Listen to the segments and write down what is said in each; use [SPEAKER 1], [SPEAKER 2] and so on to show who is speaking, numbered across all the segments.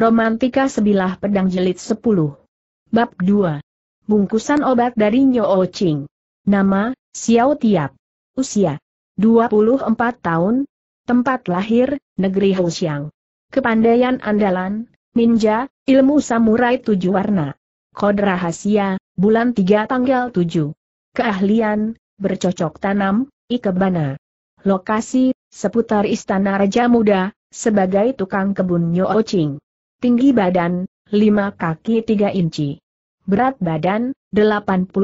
[SPEAKER 1] Romantika Sebilah Pedang Jelit 10. Bab 2. Bungkusan obat dari Nyo O Ching. Nama, Xiao Tiap. Usia, 24 tahun. Tempat lahir, negeri Hoxiang. Kepandaian andalan, ninja, ilmu samurai tujuh warna. Kode rahasia, bulan 3 tanggal 7. Keahlian, bercocok tanam, ikebana. Lokasi, seputar Istana Raja Muda, sebagai tukang kebun Nyo O Tinggi badan, 5 kaki 3 inci. Berat badan, 84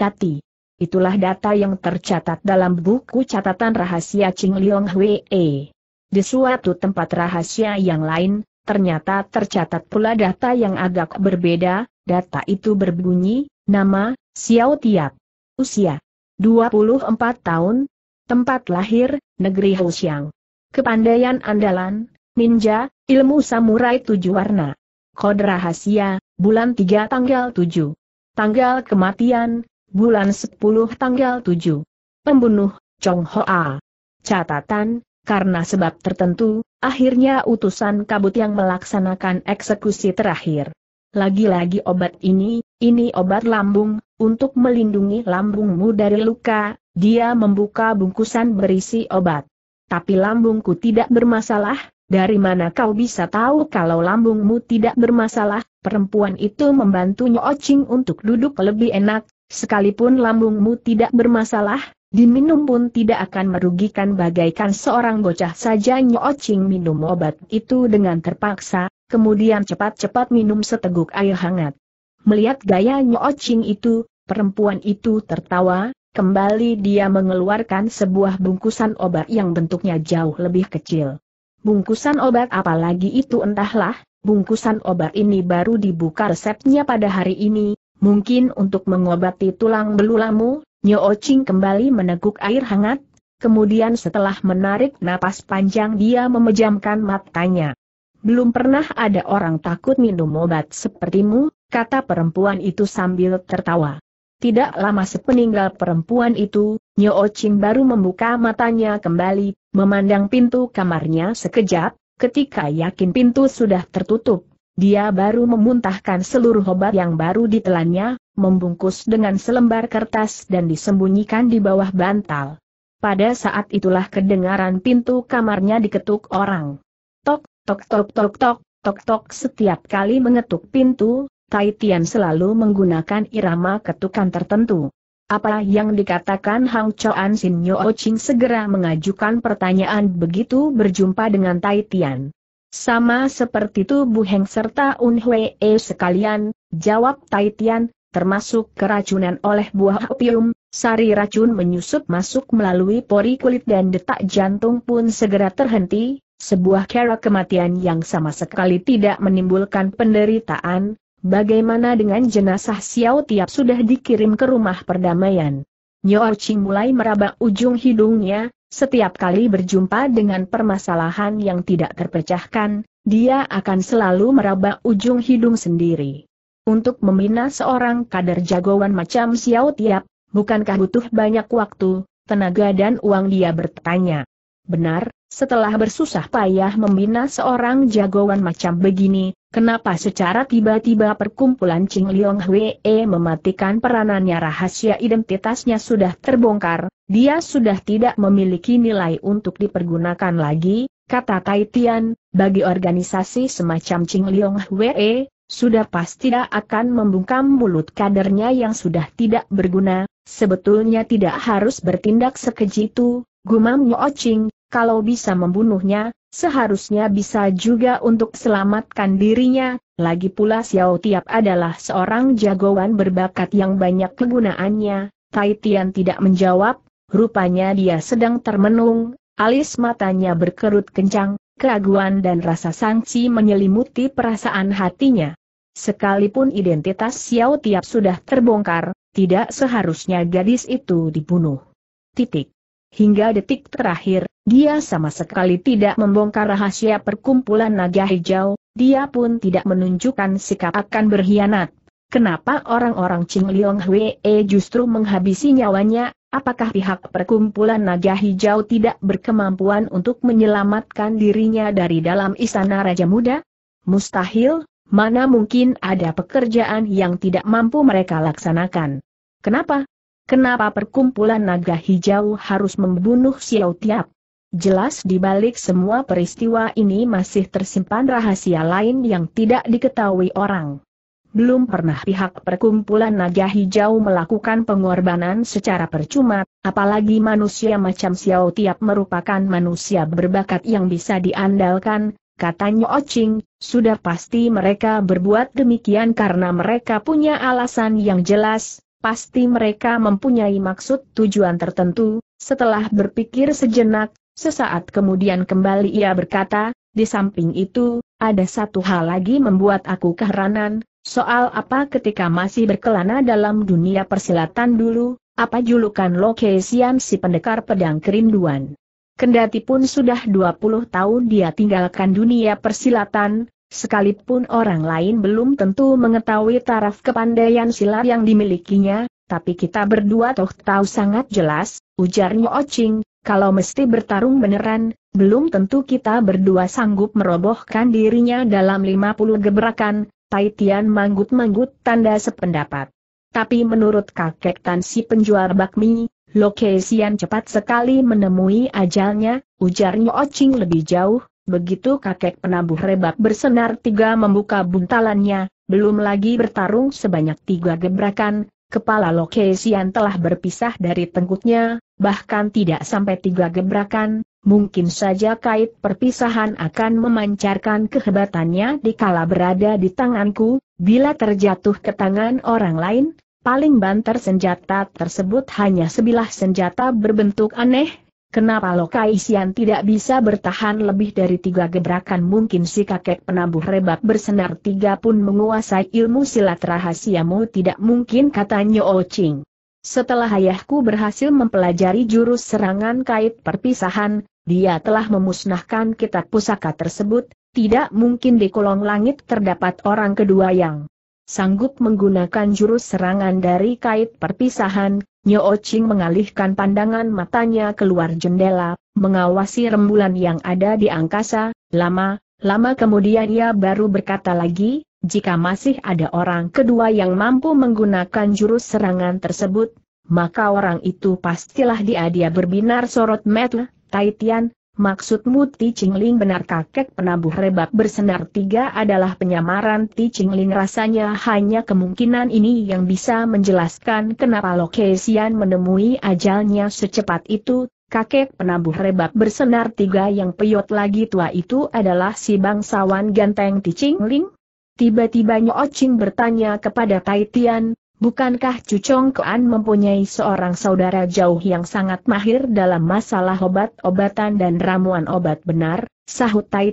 [SPEAKER 1] kati. Itulah data yang tercatat dalam buku catatan rahasia Ching Leong Hwee. Di suatu tempat rahasia yang lain, ternyata tercatat pula data yang agak berbeda, data itu berbunyi, nama, Xiao Tiap. Usia, 24 tahun, tempat lahir, negeri Hoshiang. Kepandaian andalan, ninja, Ilmu Samurai Tujuh Warna. Kode Rahasia, Bulan 3 tanggal 7. Tanggal kematian, bulan 10 tanggal 7. Pembunuh, Chong Hoa. Catatan, karena sebab tertentu, akhirnya utusan kabut yang melaksanakan eksekusi terakhir. Lagi-lagi obat ini, ini obat lambung, untuk melindungi lambungmu dari luka, dia membuka bungkusan berisi obat. Tapi lambungku tidak bermasalah, dari mana kau bisa tahu kalau lambungmu tidak bermasalah? Perempuan itu membantunya Ocing untuk duduk lebih enak, sekalipun lambungmu tidak bermasalah, diminum pun tidak akan merugikan bagaikan seorang bocah saja Nyocing minum obat itu dengan terpaksa, kemudian cepat-cepat minum seteguk air hangat. Melihat gaya Nyocing itu, perempuan itu tertawa, kembali dia mengeluarkan sebuah bungkusan obat yang bentuknya jauh lebih kecil. Bungkusan obat apalagi itu entahlah, bungkusan obat ini baru dibuka resepnya pada hari ini, mungkin untuk mengobati tulang belulamu, Nyo Oching kembali meneguk air hangat, kemudian setelah menarik napas panjang dia memejamkan matanya. Belum pernah ada orang takut minum obat sepertimu, kata perempuan itu sambil tertawa. Tidak lama sepeninggal perempuan itu, Nyo Oching baru membuka matanya kembali, Memandang pintu kamarnya sekejap, ketika yakin pintu sudah tertutup, dia baru memuntahkan seluruh obat yang baru ditelannya, membungkus dengan selembar kertas dan disembunyikan di bawah bantal. Pada saat itulah kedengaran pintu kamarnya diketuk orang. Tok, tok, tok, tok, tok, tok, tok setiap kali mengetuk pintu, Taitian selalu menggunakan irama ketukan tertentu. Apa yang dikatakan Hang Choan Sin Yo Ching segera mengajukan pertanyaan begitu berjumpa dengan Tai Tian. Sama seperti tubuh Heng serta Un E sekalian, jawab Tai Tian, termasuk keracunan oleh buah opium, sari racun menyusup masuk melalui pori kulit dan detak jantung pun segera terhenti, sebuah kera kematian yang sama sekali tidak menimbulkan penderitaan, Bagaimana dengan jenazah Xiao Tiap sudah dikirim ke rumah perdamaian? Nyo Qing mulai meraba ujung hidungnya, setiap kali berjumpa dengan permasalahan yang tidak terpecahkan, dia akan selalu meraba ujung hidung sendiri. Untuk membina seorang kader jagoan macam Xiao Tiap, bukankah butuh banyak waktu, tenaga dan uang dia bertanya. Benar, setelah bersusah payah membina seorang jagoan macam begini, Kenapa secara tiba-tiba perkumpulan Ching Liong Hwee mematikan peranannya rahasia identitasnya sudah terbongkar, dia sudah tidak memiliki nilai untuk dipergunakan lagi, kata Tai Tian, bagi organisasi semacam Ching Liong Hwee, sudah pasti tidak akan membungkam mulut kadernya yang sudah tidak berguna, sebetulnya tidak harus bertindak sekejitu, itu, gumam Nyo Ching, kalau bisa membunuhnya, Seharusnya bisa juga untuk selamatkan dirinya, lagi pula Xiao Tiap adalah seorang jagoan berbakat yang banyak kegunaannya, Tai Tian tidak menjawab, rupanya dia sedang termenung, alis matanya berkerut kencang, keraguan dan rasa sangsi menyelimuti perasaan hatinya. Sekalipun identitas Xiao Tiap sudah terbongkar, tidak seharusnya gadis itu dibunuh. Titik. Hingga detik terakhir, dia sama sekali tidak membongkar rahasia perkumpulan naga hijau, dia pun tidak menunjukkan sikap akan berkhianat. Kenapa orang-orang Ching Liong Hwee justru menghabisi nyawanya, apakah pihak perkumpulan naga hijau tidak berkemampuan untuk menyelamatkan dirinya dari dalam istana Raja Muda? Mustahil, mana mungkin ada pekerjaan yang tidak mampu mereka laksanakan. Kenapa? Kenapa perkumpulan naga hijau harus membunuh Xiao Tiap? Jelas di balik semua peristiwa ini masih tersimpan rahasia lain yang tidak diketahui orang. Belum pernah pihak perkumpulan naga hijau melakukan pengorbanan secara percuma, apalagi manusia macam Xiao Tiap merupakan manusia berbakat yang bisa diandalkan, katanya Ocing, sudah pasti mereka berbuat demikian karena mereka punya alasan yang jelas, pasti mereka mempunyai maksud tujuan tertentu, setelah berpikir sejenak, sesaat kemudian kembali ia berkata, di samping itu, ada satu hal lagi membuat aku keheranan, soal apa ketika masih berkelana dalam dunia persilatan dulu, apa julukan Lokesian si pendekar pedang kerinduan. Kendati pun sudah 20 tahun dia tinggalkan dunia persilatan, Sekalipun orang lain belum tentu mengetahui taraf kepandaian silat yang dimilikinya, tapi kita berdua toh tahu sangat jelas, ujarnya Ocing, kalau mesti bertarung beneran, belum tentu kita berdua sanggup merobohkan dirinya dalam 50 gebrakan, Taitian manggut-manggut tanda sependapat. Tapi menurut kakek tansi penjual bakmi, Lokesian cepat sekali menemui ajalnya, ujarnya Ocing lebih jauh, Begitu kakek penabuh rebak bersenar tiga membuka buntalannya, belum lagi bertarung sebanyak tiga gebrakan, kepala Lokesian telah berpisah dari tengkuknya, bahkan tidak sampai tiga gebrakan, mungkin saja kait perpisahan akan memancarkan kehebatannya di kala berada di tanganku, bila terjatuh ke tangan orang lain, paling banter senjata tersebut hanya sebilah senjata berbentuk aneh, Kenapa Lokaisian tidak bisa bertahan lebih dari tiga gebrakan mungkin si kakek penabuh rebab bersenar tiga pun menguasai ilmu silat rahasiamu tidak mungkin katanya Ching. Setelah ayahku berhasil mempelajari jurus serangan kait perpisahan, dia telah memusnahkan kitab pusaka tersebut, tidak mungkin di kolong langit terdapat orang kedua yang sanggup menggunakan jurus serangan dari kait perpisahan, Nyo Ching mengalihkan pandangan matanya keluar jendela, mengawasi rembulan yang ada di angkasa, lama, lama kemudian ia baru berkata lagi, jika masih ada orang kedua yang mampu menggunakan jurus serangan tersebut, maka orang itu pastilah dia dia berbinar sorot mata, Taitian, Maksudmu Ti Chingling benar kakek penabuh rebab bersenar tiga adalah penyamaran Ti Chingling rasanya hanya kemungkinan ini yang bisa menjelaskan kenapa Lokesian menemui ajalnya secepat itu, kakek penabuh rebab bersenar tiga yang peyot lagi tua itu adalah si bangsawan ganteng Ti Chingling? Tiba-tiba Nyo Ching bertanya kepada Tai Tian, Bukankah Cucong Kean mempunyai seorang saudara jauh yang sangat mahir dalam masalah obat-obatan dan ramuan obat benar? Sahut Tai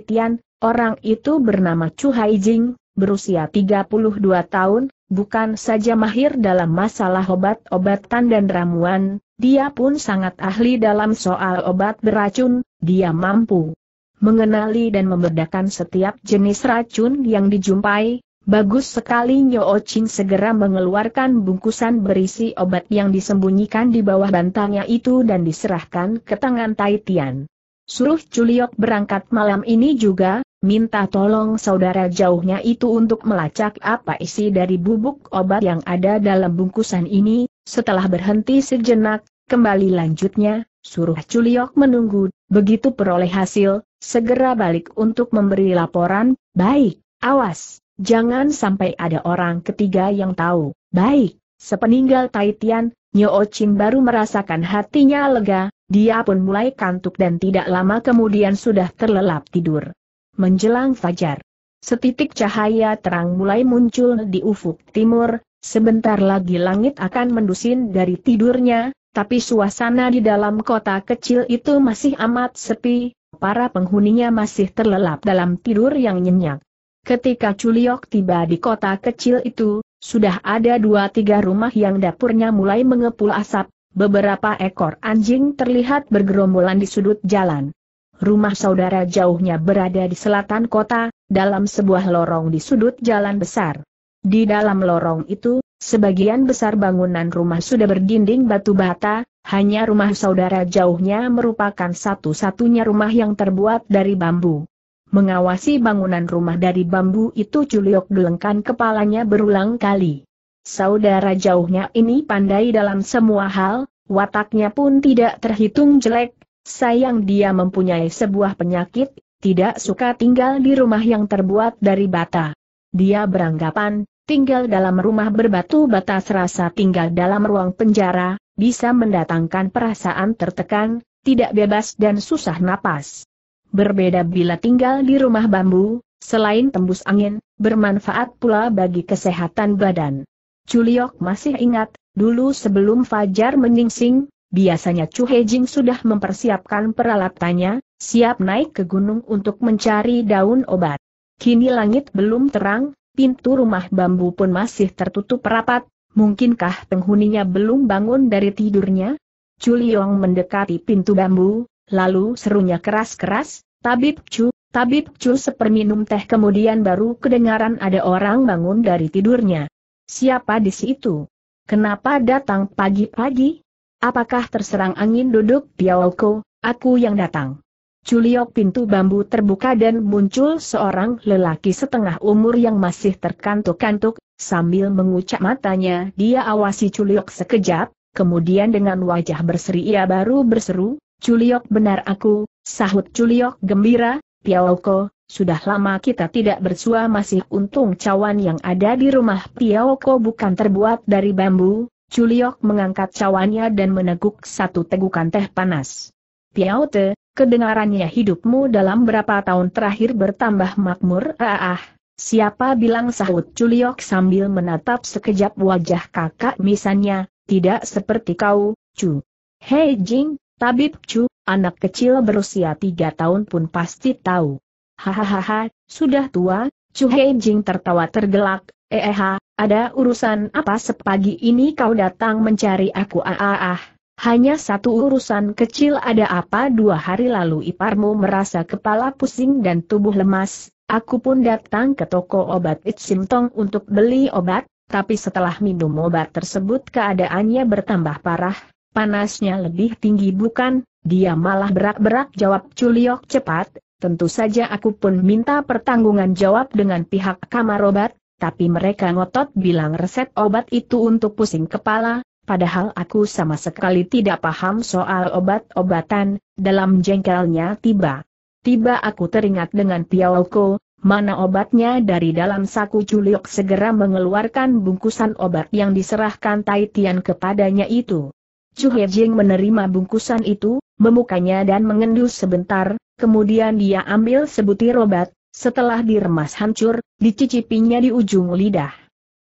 [SPEAKER 1] orang itu bernama Chu Hai Jing, berusia 32 tahun, bukan saja mahir dalam masalah obat-obatan dan ramuan, dia pun sangat ahli dalam soal obat beracun, dia mampu mengenali dan membedakan setiap jenis racun yang dijumpai, Bagus sekali Nyo oh Ching segera mengeluarkan bungkusan berisi obat yang disembunyikan di bawah bantangnya itu dan diserahkan ke tangan Tai Tian. Suruh Culiok berangkat malam ini juga, minta tolong saudara jauhnya itu untuk melacak apa isi dari bubuk obat yang ada dalam bungkusan ini, setelah berhenti sejenak, kembali lanjutnya, suruh Culiok menunggu, begitu peroleh hasil, segera balik untuk memberi laporan, baik, awas. Jangan sampai ada orang ketiga yang tahu. Baik, sepeninggal Taitian, Nyo Ching baru merasakan hatinya lega, dia pun mulai kantuk dan tidak lama kemudian sudah terlelap tidur. Menjelang fajar, setitik cahaya terang mulai muncul di ufuk timur, sebentar lagi langit akan mendusin dari tidurnya, tapi suasana di dalam kota kecil itu masih amat sepi, para penghuninya masih terlelap dalam tidur yang nyenyak. Ketika Culiok tiba di kota kecil itu, sudah ada dua tiga rumah yang dapurnya mulai mengepul asap, beberapa ekor anjing terlihat bergerombolan di sudut jalan. Rumah saudara jauhnya berada di selatan kota, dalam sebuah lorong di sudut jalan besar. Di dalam lorong itu, sebagian besar bangunan rumah sudah berdinding batu bata, hanya rumah saudara jauhnya merupakan satu-satunya rumah yang terbuat dari bambu. Mengawasi bangunan rumah dari bambu itu Juliok gelengkan kepalanya berulang kali. Saudara jauhnya ini pandai dalam semua hal, wataknya pun tidak terhitung jelek, sayang dia mempunyai sebuah penyakit, tidak suka tinggal di rumah yang terbuat dari bata. Dia beranggapan, tinggal dalam rumah berbatu bata serasa tinggal dalam ruang penjara, bisa mendatangkan perasaan tertekan, tidak bebas dan susah napas. Berbeda bila tinggal di rumah bambu, selain tembus angin, bermanfaat pula bagi kesehatan badan. Culiok masih ingat, dulu sebelum Fajar menyingsing, biasanya Chu Hejing sudah mempersiapkan peralatannya, siap naik ke gunung untuk mencari daun obat. Kini langit belum terang, pintu rumah bambu pun masih tertutup rapat, mungkinkah penghuninya belum bangun dari tidurnya? Culiong mendekati pintu bambu, lalu serunya keras-keras, Tabib cu, Tabib cu seperminum teh kemudian baru kedengaran ada orang bangun dari tidurnya. Siapa di situ? Kenapa datang pagi-pagi? Apakah terserang angin duduk Piauko, aku yang datang? Culiok pintu bambu terbuka dan muncul seorang lelaki setengah umur yang masih terkantuk-kantuk, sambil mengucap matanya dia awasi Culiok sekejap, kemudian dengan wajah berseri ia baru berseru, Culiok benar aku, sahut Culiok gembira, Piaoko, sudah lama kita tidak bersua masih untung cawan yang ada di rumah Piaoko bukan terbuat dari bambu, Culiok mengangkat cawannya dan meneguk satu tegukan teh panas. Piaote, kedengarannya hidupmu dalam berapa tahun terakhir bertambah makmur, ah, ah siapa bilang sahut Culiok sambil menatap sekejap wajah kakak misannya, tidak seperti kau, Cu. Hei Jing, Tabib Chu, anak kecil berusia tiga tahun pun pasti tahu. Hahaha, sudah tua, Chu Hei Jing tertawa tergelak, eh, eh ada urusan apa sepagi ini kau datang mencari aku ah, ah, ah Hanya satu urusan kecil ada apa dua hari lalu iparmu merasa kepala pusing dan tubuh lemas, aku pun datang ke toko obat Itsimtong untuk beli obat, tapi setelah minum obat tersebut keadaannya bertambah parah, Panasnya lebih tinggi bukan? Dia malah berak-berak jawab Culiok cepat, tentu saja aku pun minta pertanggungan jawab dengan pihak kamar obat, tapi mereka ngotot bilang resep obat itu untuk pusing kepala, padahal aku sama sekali tidak paham soal obat-obatan, dalam jengkelnya tiba. Tiba aku teringat dengan Piaoko, mana obatnya dari dalam saku Culiok segera mengeluarkan bungkusan obat yang diserahkan Taitian kepadanya itu. Chu Jing menerima bungkusan itu, memukanya dan mengendus sebentar, kemudian dia ambil sebutir obat, setelah diremas hancur, dicicipinya di ujung lidah.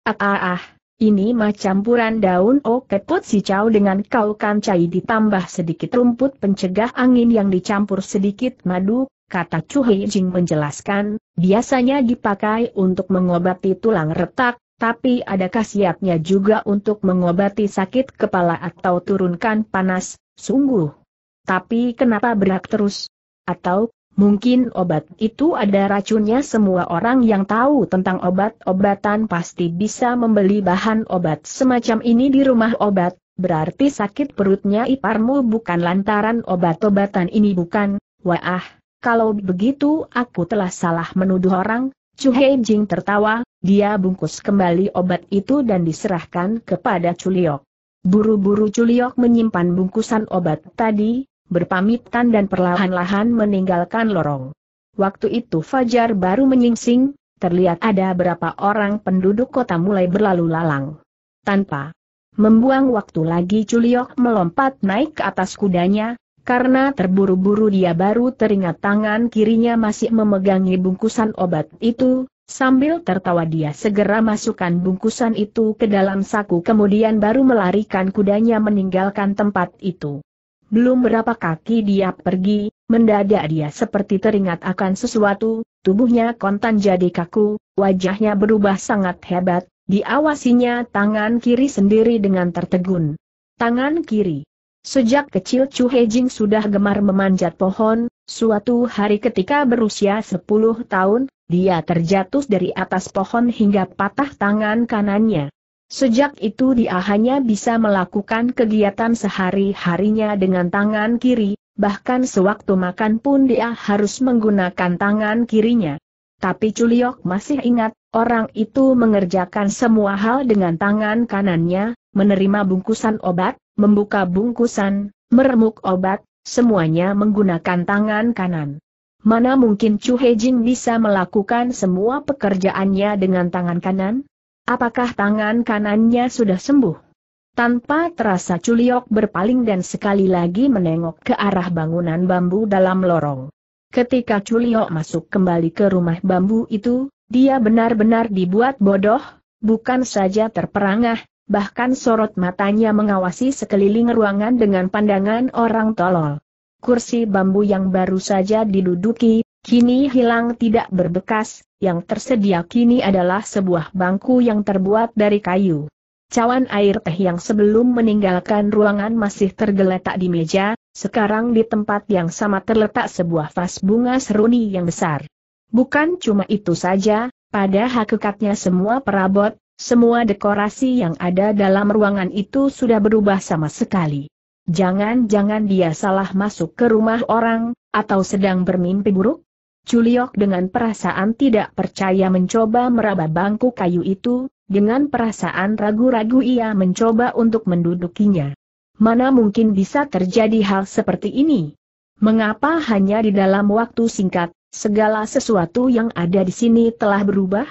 [SPEAKER 1] Ah ah ah, ini macam campuran daun oke oh, put si cao dengan kau kancai ditambah sedikit rumput pencegah angin yang dicampur sedikit madu, kata Chu Jing menjelaskan, biasanya dipakai untuk mengobati tulang retak, tapi ada khasiatnya juga untuk mengobati sakit kepala atau turunkan panas, sungguh. Tapi kenapa berak terus? Atau, mungkin obat itu ada racunnya semua orang yang tahu tentang obat-obatan pasti bisa membeli bahan obat semacam ini di rumah obat, berarti sakit perutnya iparmu bukan lantaran obat-obatan ini bukan, wah, kalau begitu aku telah salah menuduh orang, Chu Jing tertawa, dia bungkus kembali obat itu dan diserahkan kepada Culiok. Buru-buru Culiok menyimpan bungkusan obat tadi, berpamitan dan perlahan-lahan meninggalkan lorong. Waktu itu Fajar baru menyingsing, terlihat ada berapa orang penduduk kota mulai berlalu lalang. Tanpa membuang waktu lagi Culiok melompat naik ke atas kudanya, karena terburu-buru dia baru teringat tangan kirinya masih memegangi bungkusan obat itu, sambil tertawa dia segera masukkan bungkusan itu ke dalam saku kemudian baru melarikan kudanya meninggalkan tempat itu. Belum berapa kaki dia pergi, mendadak dia seperti teringat akan sesuatu, tubuhnya kontan jadi kaku, wajahnya berubah sangat hebat, diawasinya tangan kiri sendiri dengan tertegun. Tangan kiri Sejak kecil Chu Hejing sudah gemar memanjat pohon, suatu hari ketika berusia 10 tahun, dia terjatuh dari atas pohon hingga patah tangan kanannya. Sejak itu dia hanya bisa melakukan kegiatan sehari-harinya dengan tangan kiri, bahkan sewaktu makan pun dia harus menggunakan tangan kirinya. Tapi Culiok masih ingat, orang itu mengerjakan semua hal dengan tangan kanannya, menerima bungkusan obat, membuka bungkusan, meremuk obat, semuanya menggunakan tangan kanan. Mana mungkin Chu He Jing bisa melakukan semua pekerjaannya dengan tangan kanan? Apakah tangan kanannya sudah sembuh? Tanpa terasa Culiok berpaling dan sekali lagi menengok ke arah bangunan bambu dalam lorong. Ketika Culiok masuk kembali ke rumah bambu itu, dia benar-benar dibuat bodoh, bukan saja terperangah, bahkan sorot matanya mengawasi sekeliling ruangan dengan pandangan orang tolol. Kursi bambu yang baru saja diduduki, kini hilang tidak berbekas, yang tersedia kini adalah sebuah bangku yang terbuat dari kayu. Cawan air teh yang sebelum meninggalkan ruangan masih tergeletak di meja, sekarang di tempat yang sama terletak sebuah vas bunga seruni yang besar. Bukan cuma itu saja, pada hakikatnya semua perabot, semua dekorasi yang ada dalam ruangan itu sudah berubah sama sekali. Jangan-jangan dia salah masuk ke rumah orang, atau sedang bermimpi buruk? Culiok dengan perasaan tidak percaya mencoba meraba bangku kayu itu, dengan perasaan ragu-ragu ia mencoba untuk mendudukinya. Mana mungkin bisa terjadi hal seperti ini? Mengapa hanya di dalam waktu singkat, segala sesuatu yang ada di sini telah berubah?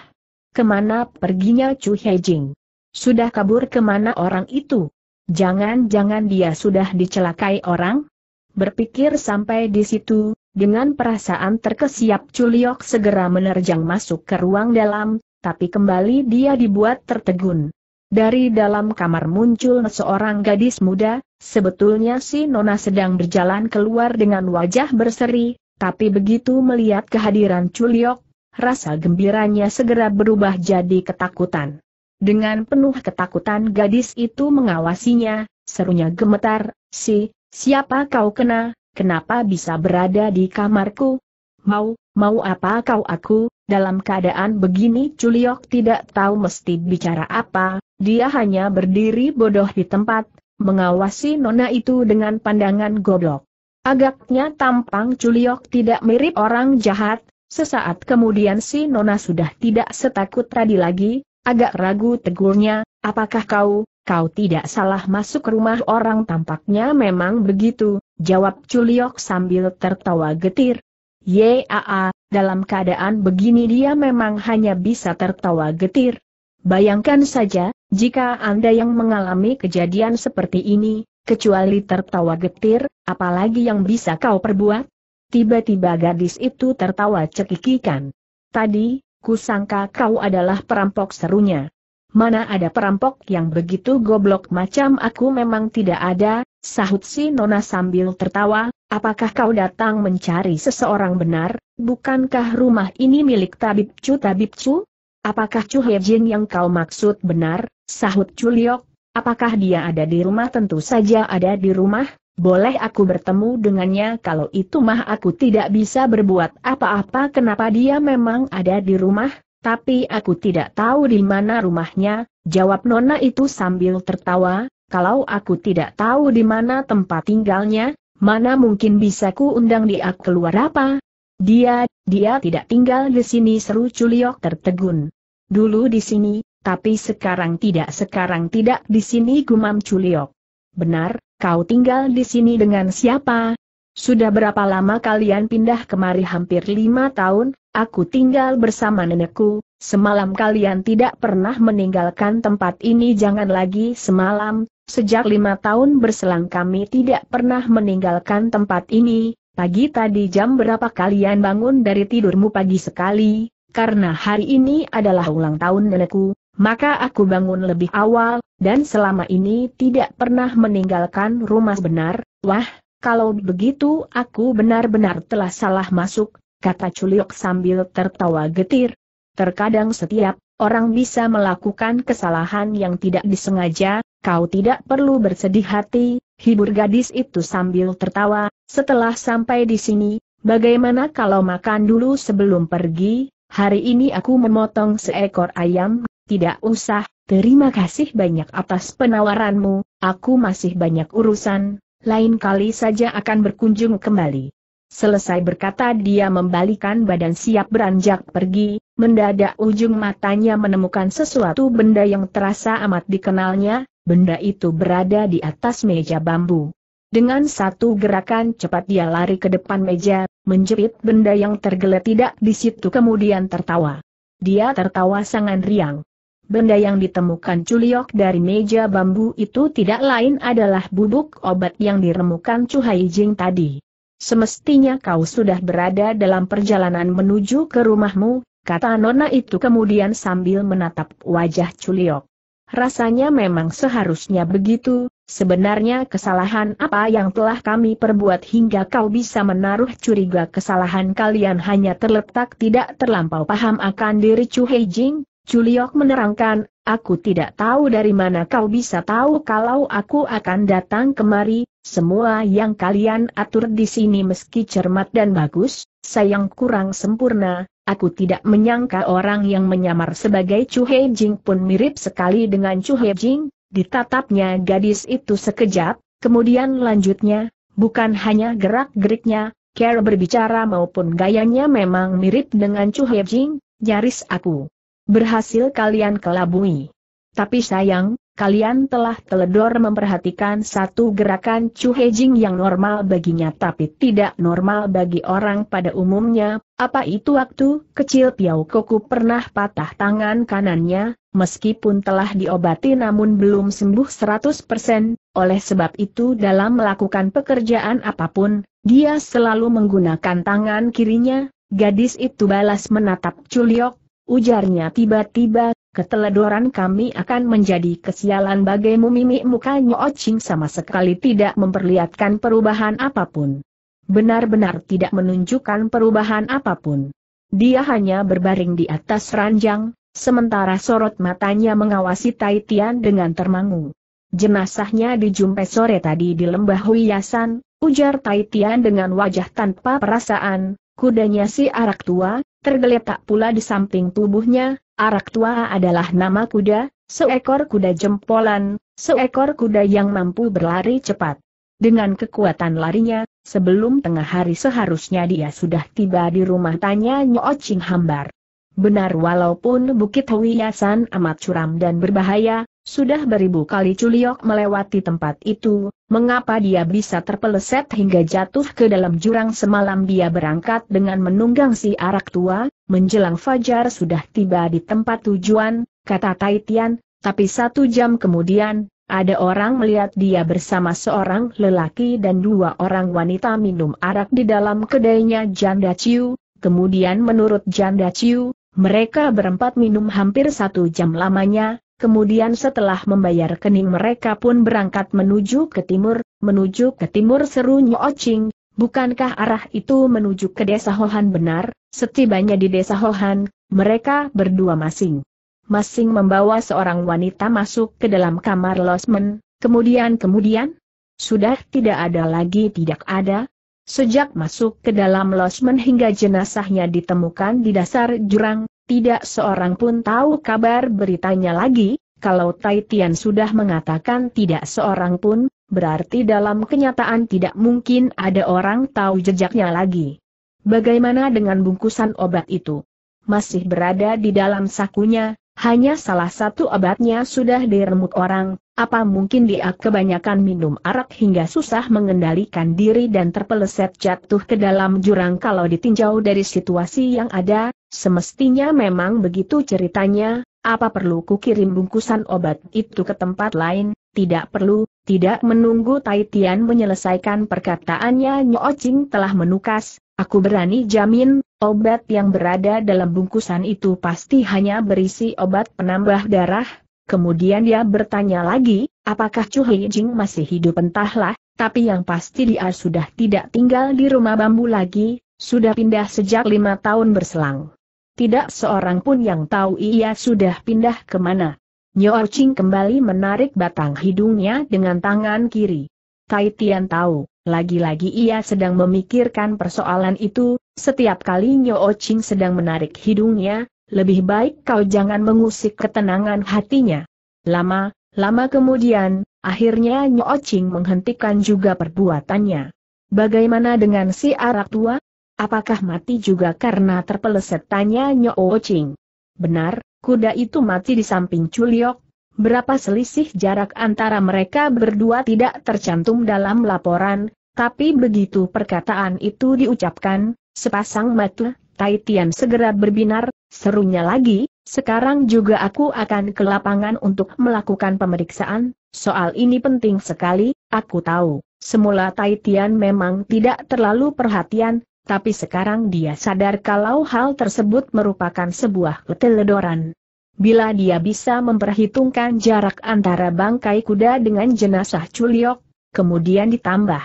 [SPEAKER 1] Kemana perginya Chu Hejing? Sudah kabur kemana orang itu? Jangan-jangan dia sudah dicelakai orang? Berpikir sampai di situ, dengan perasaan terkesiap Culiok segera menerjang masuk ke ruang dalam, tapi kembali dia dibuat tertegun. Dari dalam kamar muncul seorang gadis muda, sebetulnya si Nona sedang berjalan keluar dengan wajah berseri, tapi begitu melihat kehadiran Culiok, rasa gembiranya segera berubah jadi ketakutan. Dengan penuh ketakutan gadis itu mengawasinya, serunya gemetar, si, siapa kau kena, kenapa bisa berada di kamarku? Mau, mau apa kau aku, dalam keadaan begini Culiok tidak tahu mesti bicara apa, dia hanya berdiri bodoh di tempat, mengawasi nona itu dengan pandangan goblok. Agaknya tampang Culiok tidak mirip orang jahat, Sesaat kemudian si Nona sudah tidak setakut tadi lagi, agak ragu tegurnya, apakah kau, kau tidak salah masuk rumah orang tampaknya memang begitu, jawab Culiok sambil tertawa getir. Yaa, dalam keadaan begini dia memang hanya bisa tertawa getir. Bayangkan saja, jika Anda yang mengalami kejadian seperti ini, kecuali tertawa getir, apalagi yang bisa kau perbuat? Tiba-tiba gadis itu tertawa cekikikan. Tadi, kusangka kau adalah perampok serunya. Mana ada perampok yang begitu goblok macam aku memang tidak ada, sahut si Nona sambil tertawa, apakah kau datang mencari seseorang benar, bukankah rumah ini milik Tabib Chu Tabib Chu? Apakah Chu Jin yang kau maksud benar, sahut Chu Liok, apakah dia ada di rumah tentu saja ada di rumah, boleh aku bertemu dengannya kalau itu mah aku tidak bisa berbuat apa-apa kenapa dia memang ada di rumah, tapi aku tidak tahu di mana rumahnya, jawab Nona itu sambil tertawa, kalau aku tidak tahu di mana tempat tinggalnya, mana mungkin bisa ku undang dia keluar apa? Dia, dia tidak tinggal di sini seru Culiok tertegun. Dulu di sini, tapi sekarang tidak sekarang tidak di sini gumam Culiok. Benar, kau tinggal di sini dengan siapa? Sudah berapa lama kalian pindah kemari hampir lima tahun, aku tinggal bersama nenekku, semalam kalian tidak pernah meninggalkan tempat ini jangan lagi semalam, sejak lima tahun berselang kami tidak pernah meninggalkan tempat ini, pagi tadi jam berapa kalian bangun dari tidurmu pagi sekali, karena hari ini adalah ulang tahun nenekku, maka aku bangun lebih awal, dan selama ini tidak pernah meninggalkan rumah benar, wah, kalau begitu aku benar-benar telah salah masuk, kata Culiok sambil tertawa getir. Terkadang setiap orang bisa melakukan kesalahan yang tidak disengaja, kau tidak perlu bersedih hati, hibur gadis itu sambil tertawa, setelah sampai di sini, bagaimana kalau makan dulu sebelum pergi, hari ini aku memotong seekor ayam tidak usah, terima kasih banyak atas penawaranmu, aku masih banyak urusan, lain kali saja akan berkunjung kembali. Selesai berkata dia membalikan badan siap beranjak pergi, mendadak ujung matanya menemukan sesuatu benda yang terasa amat dikenalnya, benda itu berada di atas meja bambu. Dengan satu gerakan cepat dia lari ke depan meja, menjerit benda yang tergeletak di situ kemudian tertawa. Dia tertawa sangat riang. Benda yang ditemukan Culiok dari meja bambu itu tidak lain adalah bubuk obat yang diremukan Chu Haijing tadi. Semestinya kau sudah berada dalam perjalanan menuju ke rumahmu, kata Nona itu kemudian sambil menatap wajah Culiok. Rasanya memang seharusnya begitu, sebenarnya kesalahan apa yang telah kami perbuat hingga kau bisa menaruh curiga kesalahan kalian hanya terletak tidak terlampau paham akan diri Chu Heijing, Juliok menerangkan, aku tidak tahu dari mana kau bisa tahu kalau aku akan datang kemari, semua yang kalian atur di sini meski cermat dan bagus, sayang kurang sempurna, aku tidak menyangka orang yang menyamar sebagai Chu He Jing pun mirip sekali dengan Chu He Jing, ditatapnya gadis itu sekejap, kemudian lanjutnya, bukan hanya gerak-geriknya, cara berbicara maupun gayanya memang mirip dengan Chu He Jing, nyaris aku Berhasil kalian kelabui. Tapi sayang, kalian telah teledor memperhatikan satu gerakan Chu Hejing yang normal baginya tapi tidak normal bagi orang pada umumnya, apa itu waktu kecil Piau Koku pernah patah tangan kanannya, meskipun telah diobati namun belum sembuh 100%, oleh sebab itu dalam melakukan pekerjaan apapun, dia selalu menggunakan tangan kirinya, gadis itu balas menatap Culiok, Ujarnya tiba-tiba, keteledoran kami akan menjadi kesialan bagaimu mimik mukanya Ocing sama sekali tidak memperlihatkan perubahan apapun. Benar-benar tidak menunjukkan perubahan apapun. Dia hanya berbaring di atas ranjang, sementara sorot matanya mengawasi Tai dengan termangu. Jenazahnya dijumpai sore tadi di lembah Huiyasan, ujar Tai dengan wajah tanpa perasaan, kudanya si arak tua, Tergeletak pula di samping tubuhnya, arak tua adalah nama kuda, seekor kuda jempolan, seekor kuda yang mampu berlari cepat. Dengan kekuatan larinya, sebelum tengah hari seharusnya dia sudah tiba di rumah tanya Nyo Ching Hambar. Benar walaupun Bukit Huiyasan amat curam dan berbahaya, sudah beribu kali Culiok melewati tempat itu, mengapa dia bisa terpeleset hingga jatuh ke dalam jurang semalam dia berangkat dengan menunggang si arak tua, menjelang fajar sudah tiba di tempat tujuan, kata Taitian, tapi satu jam kemudian, ada orang melihat dia bersama seorang lelaki dan dua orang wanita minum arak di dalam kedainya Janda Ciu, kemudian menurut Janda Ciu, mereka berempat minum hampir satu jam lamanya, kemudian setelah membayar kening mereka pun berangkat menuju ke timur, menuju ke timur seru Nyocing, bukankah arah itu menuju ke desa Hohan benar, setibanya di desa Hohan, mereka berdua masing. Masing membawa seorang wanita masuk ke dalam kamar losmen, kemudian-kemudian? Sudah tidak ada lagi tidak ada, Sejak masuk ke dalam losmen hingga jenazahnya ditemukan di dasar jurang, tidak seorang pun tahu kabar beritanya lagi, kalau Tai Tian sudah mengatakan tidak seorang pun, berarti dalam kenyataan tidak mungkin ada orang tahu jejaknya lagi. Bagaimana dengan bungkusan obat itu? Masih berada di dalam sakunya, hanya salah satu obatnya sudah diremuk orang, apa mungkin dia kebanyakan minum arak hingga susah mengendalikan diri dan terpeleset jatuh ke dalam jurang kalau ditinjau dari situasi yang ada, Semestinya memang begitu ceritanya, apa perlu kukirim bungkusan obat itu ke tempat lain, tidak perlu, tidak menunggu Tai Tian menyelesaikan perkataannya Nyo Ching telah menukas, aku berani jamin, obat yang berada dalam bungkusan itu pasti hanya berisi obat penambah darah, kemudian dia bertanya lagi, apakah Chu Hei Jing masih hidup entahlah, tapi yang pasti dia sudah tidak tinggal di rumah bambu lagi, sudah pindah sejak lima tahun berselang. Tidak seorang pun yang tahu ia sudah pindah ke mana. kemana. Ching kembali menarik batang hidungnya dengan tangan kiri. Tai Tian tahu, lagi-lagi ia sedang memikirkan persoalan itu, setiap kali Nyo Ching sedang menarik hidungnya, lebih baik kau jangan mengusik ketenangan hatinya. Lama, lama kemudian, akhirnya Nyo Ching menghentikan juga perbuatannya. Bagaimana dengan si arak tua? Apakah mati juga karena terpeleset tanya Nyo Ching? Benar, kuda itu mati di samping Culiok. Berapa selisih jarak antara mereka berdua tidak tercantum dalam laporan, tapi begitu perkataan itu diucapkan, sepasang mata, Taitian segera berbinar, serunya lagi, sekarang juga aku akan ke lapangan untuk melakukan pemeriksaan, soal ini penting sekali, aku tahu. Semula Taitian memang tidak terlalu perhatian, tapi sekarang dia sadar kalau hal tersebut merupakan sebuah keteledoran. Bila dia bisa memperhitungkan jarak antara bangkai kuda dengan jenazah Culiok, kemudian ditambah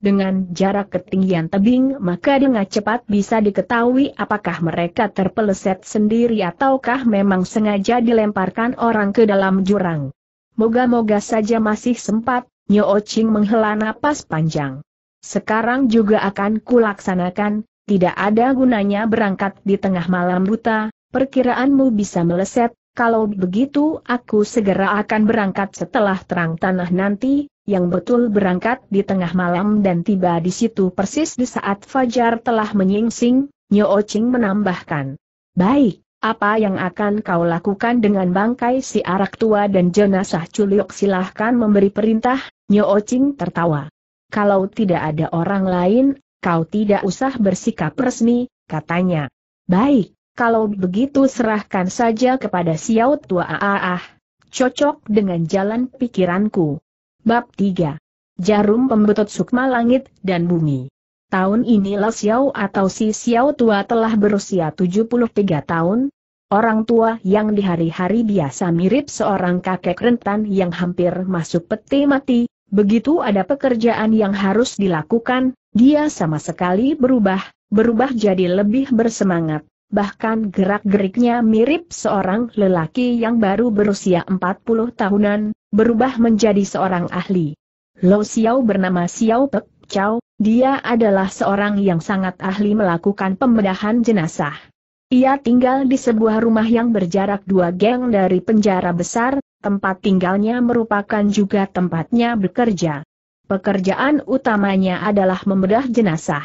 [SPEAKER 1] dengan jarak ketinggian tebing maka dengan cepat bisa diketahui apakah mereka terpeleset sendiri ataukah memang sengaja dilemparkan orang ke dalam jurang. Moga-moga saja masih sempat, Nyo Ching menghela napas panjang. Sekarang juga akan kulaksanakan, tidak ada gunanya berangkat di tengah malam buta, perkiraanmu bisa meleset, kalau begitu aku segera akan berangkat setelah terang tanah nanti, yang betul berangkat di tengah malam dan tiba di situ persis di saat Fajar telah menyingsing, Nyo Ching menambahkan. Baik, apa yang akan kau lakukan dengan bangkai si arak tua dan jenazah culiok silahkan memberi perintah, Nyo Ching tertawa kalau tidak ada orang lain, kau tidak usah bersikap resmi, katanya. Baik, kalau begitu serahkan saja kepada Xiao Tua Ah, cocok dengan jalan pikiranku. Bab 3. Jarum pembetut sukma langit dan bumi. Tahun ini inilah Xiao atau si Xiao Tua telah berusia 73 tahun, Orang tua yang di hari-hari biasa mirip seorang kakek rentan yang hampir masuk peti mati, Begitu ada pekerjaan yang harus dilakukan, dia sama sekali berubah, berubah jadi lebih bersemangat. Bahkan gerak-geriknya mirip seorang lelaki yang baru berusia 40 tahunan, berubah menjadi seorang ahli. Lo Xiao bernama Xiao Pek Chow, dia adalah seorang yang sangat ahli melakukan pembedahan jenazah. Ia tinggal di sebuah rumah yang berjarak dua geng dari penjara besar, Tempat tinggalnya merupakan juga tempatnya bekerja. Pekerjaan utamanya adalah membedah jenazah.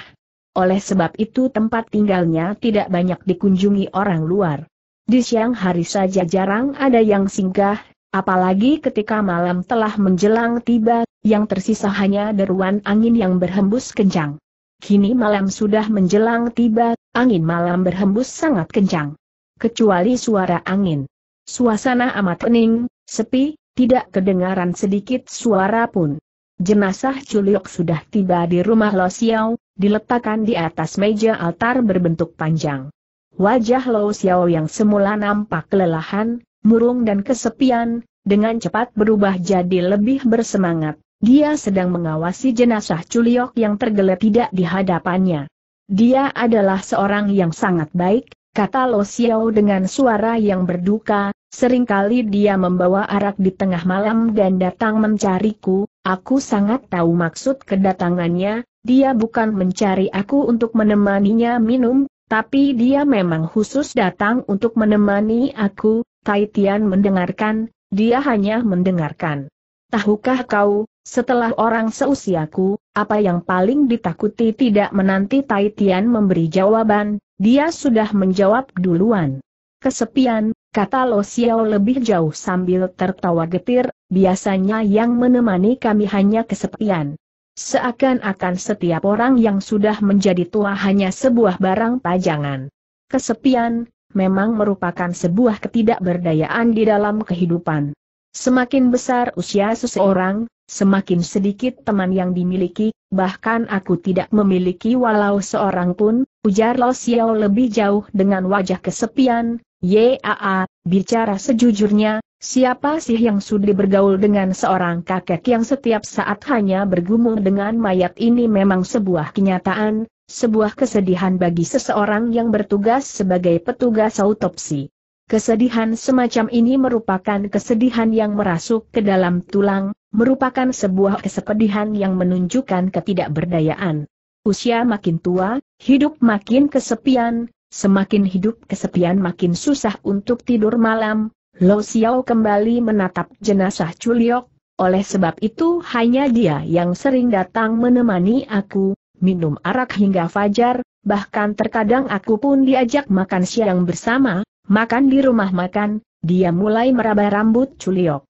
[SPEAKER 1] Oleh sebab itu tempat tinggalnya tidak banyak dikunjungi orang luar. Di siang hari saja jarang ada yang singgah, apalagi ketika malam telah menjelang tiba, yang tersisa hanya deruan angin yang berhembus kencang. Kini malam sudah menjelang tiba, angin malam berhembus sangat kencang. Kecuali suara angin. Suasana amat hening, Sepi, tidak kedengaran sedikit suara pun. Jenazah Culiok sudah tiba di rumah Lo Xiao, diletakkan di atas meja altar berbentuk panjang. Wajah Lo Xiao yang semula nampak kelelahan, murung dan kesepian, dengan cepat berubah jadi lebih bersemangat. Dia sedang mengawasi jenazah Culiok yang tergeletak di hadapannya. Dia adalah seorang yang sangat baik, kata Lo Xiao dengan suara yang berduka, Seringkali dia membawa arak di tengah malam dan datang mencariku, aku sangat tahu maksud kedatangannya, dia bukan mencari aku untuk menemaninya minum, tapi dia memang khusus datang untuk menemani aku, Kaitian mendengarkan, dia hanya mendengarkan. Tahukah kau, setelah orang seusiaku, apa yang paling ditakuti tidak menanti Taitian memberi jawaban, dia sudah menjawab duluan. Kesepian, kata Lo Xiao lebih jauh sambil tertawa getir, biasanya yang menemani kami hanya kesepian. Seakan-akan setiap orang yang sudah menjadi tua hanya sebuah barang pajangan. Kesepian, memang merupakan sebuah ketidakberdayaan di dalam kehidupan. Semakin besar usia seseorang, semakin sedikit teman yang dimiliki, bahkan aku tidak memiliki walau seorang pun, Ujar Lo Xiao lebih jauh dengan wajah kesepian, Yaa, bicara sejujurnya, siapa sih yang sudah bergaul dengan seorang kakek yang setiap saat hanya bergumul dengan mayat ini memang sebuah kenyataan, sebuah kesedihan bagi seseorang yang bertugas sebagai petugas autopsi. Kesedihan semacam ini merupakan kesedihan yang merasuk ke dalam tulang, merupakan sebuah kesepedihan yang menunjukkan ketidakberdayaan. Usia makin tua, hidup makin kesepian, semakin hidup kesepian makin susah untuk tidur malam. Lo Xiao kembali menatap jenazah Chuliok, oleh sebab itu hanya dia yang sering datang menemani aku, minum arak hingga fajar, bahkan terkadang aku pun diajak makan siang bersama, makan di rumah makan, dia mulai meraba rambut Chuliok.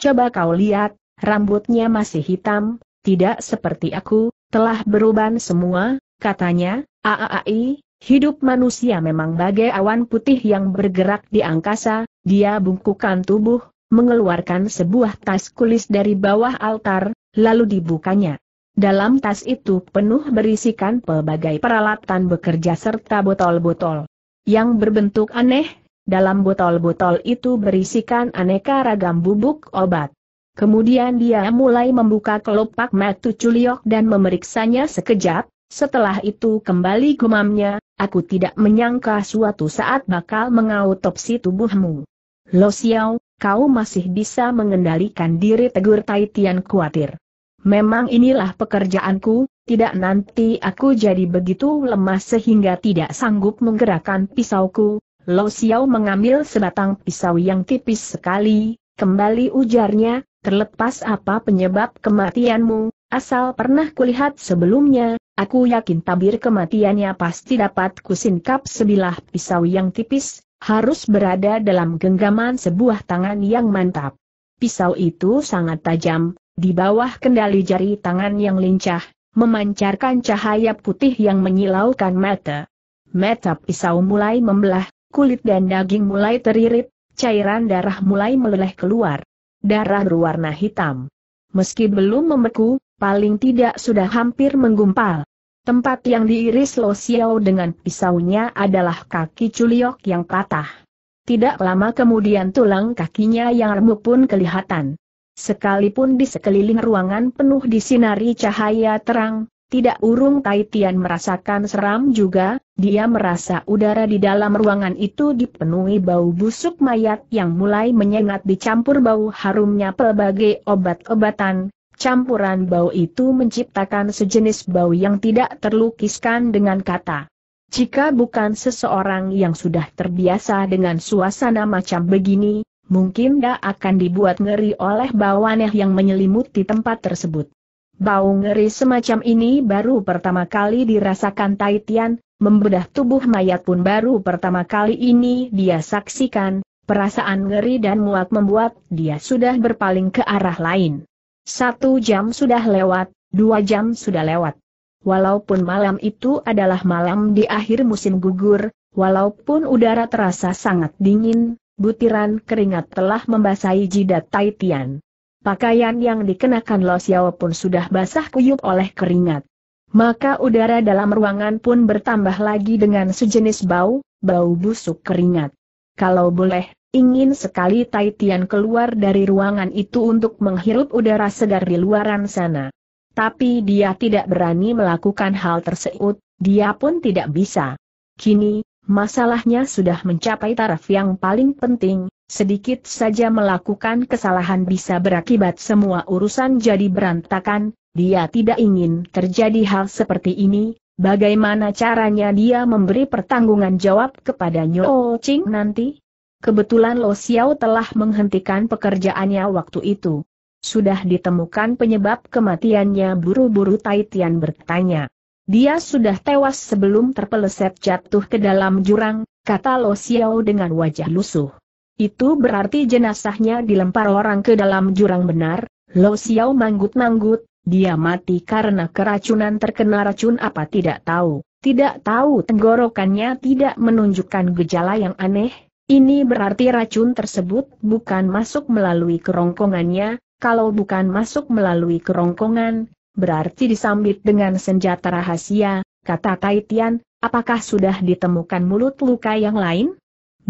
[SPEAKER 1] Coba kau lihat, rambutnya masih hitam, tidak seperti aku, telah beruban semua, katanya, AAI, hidup manusia memang bagai awan putih yang bergerak di angkasa, dia bungkukan tubuh, mengeluarkan sebuah tas kulis dari bawah altar, lalu dibukanya. Dalam tas itu penuh berisikan pelbagai peralatan bekerja serta botol-botol. Yang berbentuk aneh, dalam botol-botol itu berisikan aneka ragam bubuk obat. Kemudian dia mulai membuka kelopak mata Culiok dan memeriksanya sekejap, setelah itu kembali gumamnya, aku tidak menyangka suatu saat bakal mengautopsi tubuhmu. Lo Xiao, kau masih bisa mengendalikan diri tegur Tai Tian khawatir. Memang inilah pekerjaanku, tidak nanti aku jadi begitu lemah sehingga tidak sanggup menggerakkan pisauku. Lo Xiao mengambil sebatang pisau yang tipis sekali, kembali ujarnya, Terlepas apa penyebab kematianmu, asal pernah kulihat sebelumnya, aku yakin tabir kematiannya pasti dapat kusingkap sebilah pisau yang tipis, harus berada dalam genggaman sebuah tangan yang mantap. Pisau itu sangat tajam, di bawah kendali jari tangan yang lincah, memancarkan cahaya putih yang menyilaukan mata. Mata pisau mulai membelah, kulit dan daging mulai teririt, cairan darah mulai meleleh keluar darah berwarna hitam. Meski belum membeku, paling tidak sudah hampir menggumpal. Tempat yang diiris Lo Xiao dengan pisaunya adalah kaki Culiok yang patah. Tidak lama kemudian tulang kakinya yang remuk pun kelihatan. Sekalipun di sekeliling ruangan penuh disinari cahaya terang, tidak urung Tai merasakan seram juga, dia merasa udara di dalam ruangan itu dipenuhi bau busuk mayat yang mulai menyengat dicampur bau harumnya pelbagai obat-obatan. Campuran bau itu menciptakan sejenis bau yang tidak terlukiskan dengan kata. Jika bukan seseorang yang sudah terbiasa dengan suasana macam begini, mungkin dia akan dibuat ngeri oleh bau aneh yang menyelimuti tempat tersebut. Bau ngeri semacam ini baru pertama kali dirasakan Tai Tian, membedah tubuh mayat pun baru pertama kali ini dia saksikan, perasaan ngeri dan muak membuat dia sudah berpaling ke arah lain. Satu jam sudah lewat, dua jam sudah lewat. Walaupun malam itu adalah malam di akhir musim gugur, walaupun udara terasa sangat dingin, butiran keringat telah membasahi jidat Tai Tian pakaian yang dikenakan Lo Xiao pun sudah basah kuyup oleh keringat. Maka udara dalam ruangan pun bertambah lagi dengan sejenis bau, bau busuk keringat. Kalau boleh, ingin sekali Tai Tian keluar dari ruangan itu untuk menghirup udara segar di luaran sana. Tapi dia tidak berani melakukan hal tersebut, dia pun tidak bisa. Kini, masalahnya sudah mencapai taraf yang paling penting, sedikit saja melakukan kesalahan bisa berakibat semua urusan jadi berantakan, dia tidak ingin terjadi hal seperti ini, bagaimana caranya dia memberi pertanggungan jawab kepada Nyo Ching nanti? Kebetulan Lo Xiao telah menghentikan pekerjaannya waktu itu. Sudah ditemukan penyebab kematiannya buru-buru Tai Tian bertanya. Dia sudah tewas sebelum terpeleset jatuh ke dalam jurang, kata Lo Xiao dengan wajah lusuh. Itu berarti jenazahnya dilempar orang ke dalam jurang benar, Lo Xiao manggut-manggut, dia mati karena keracunan terkena racun apa tidak tahu, tidak tahu tenggorokannya tidak menunjukkan gejala yang aneh, ini berarti racun tersebut bukan masuk melalui kerongkongannya, kalau bukan masuk melalui kerongkongan, berarti disambit dengan senjata rahasia, kata Kaitian, apakah sudah ditemukan mulut luka yang lain?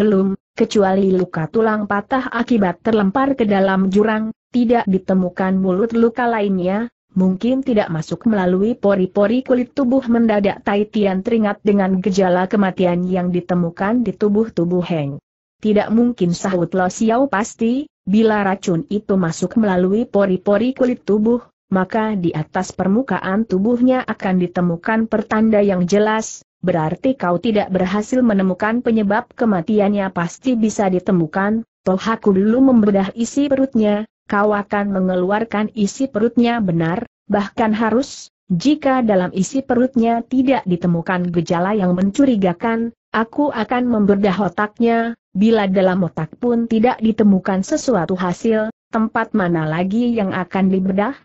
[SPEAKER 1] Belum, kecuali luka tulang patah akibat terlempar ke dalam jurang, tidak ditemukan mulut luka lainnya, mungkin tidak masuk melalui pori-pori kulit tubuh mendadak Tai teringat dengan gejala kematian yang ditemukan di tubuh tubuh Heng. Tidak mungkin sahut Lo Xiao pasti, bila racun itu masuk melalui pori-pori kulit tubuh, maka di atas permukaan tubuhnya akan ditemukan pertanda yang jelas, berarti kau tidak berhasil menemukan penyebab kematiannya pasti bisa ditemukan, toh aku dulu membedah isi perutnya, kau akan mengeluarkan isi perutnya benar, bahkan harus, jika dalam isi perutnya tidak ditemukan gejala yang mencurigakan, aku akan membedah otaknya, bila dalam otak pun tidak ditemukan sesuatu hasil, tempat mana lagi yang akan dibedah?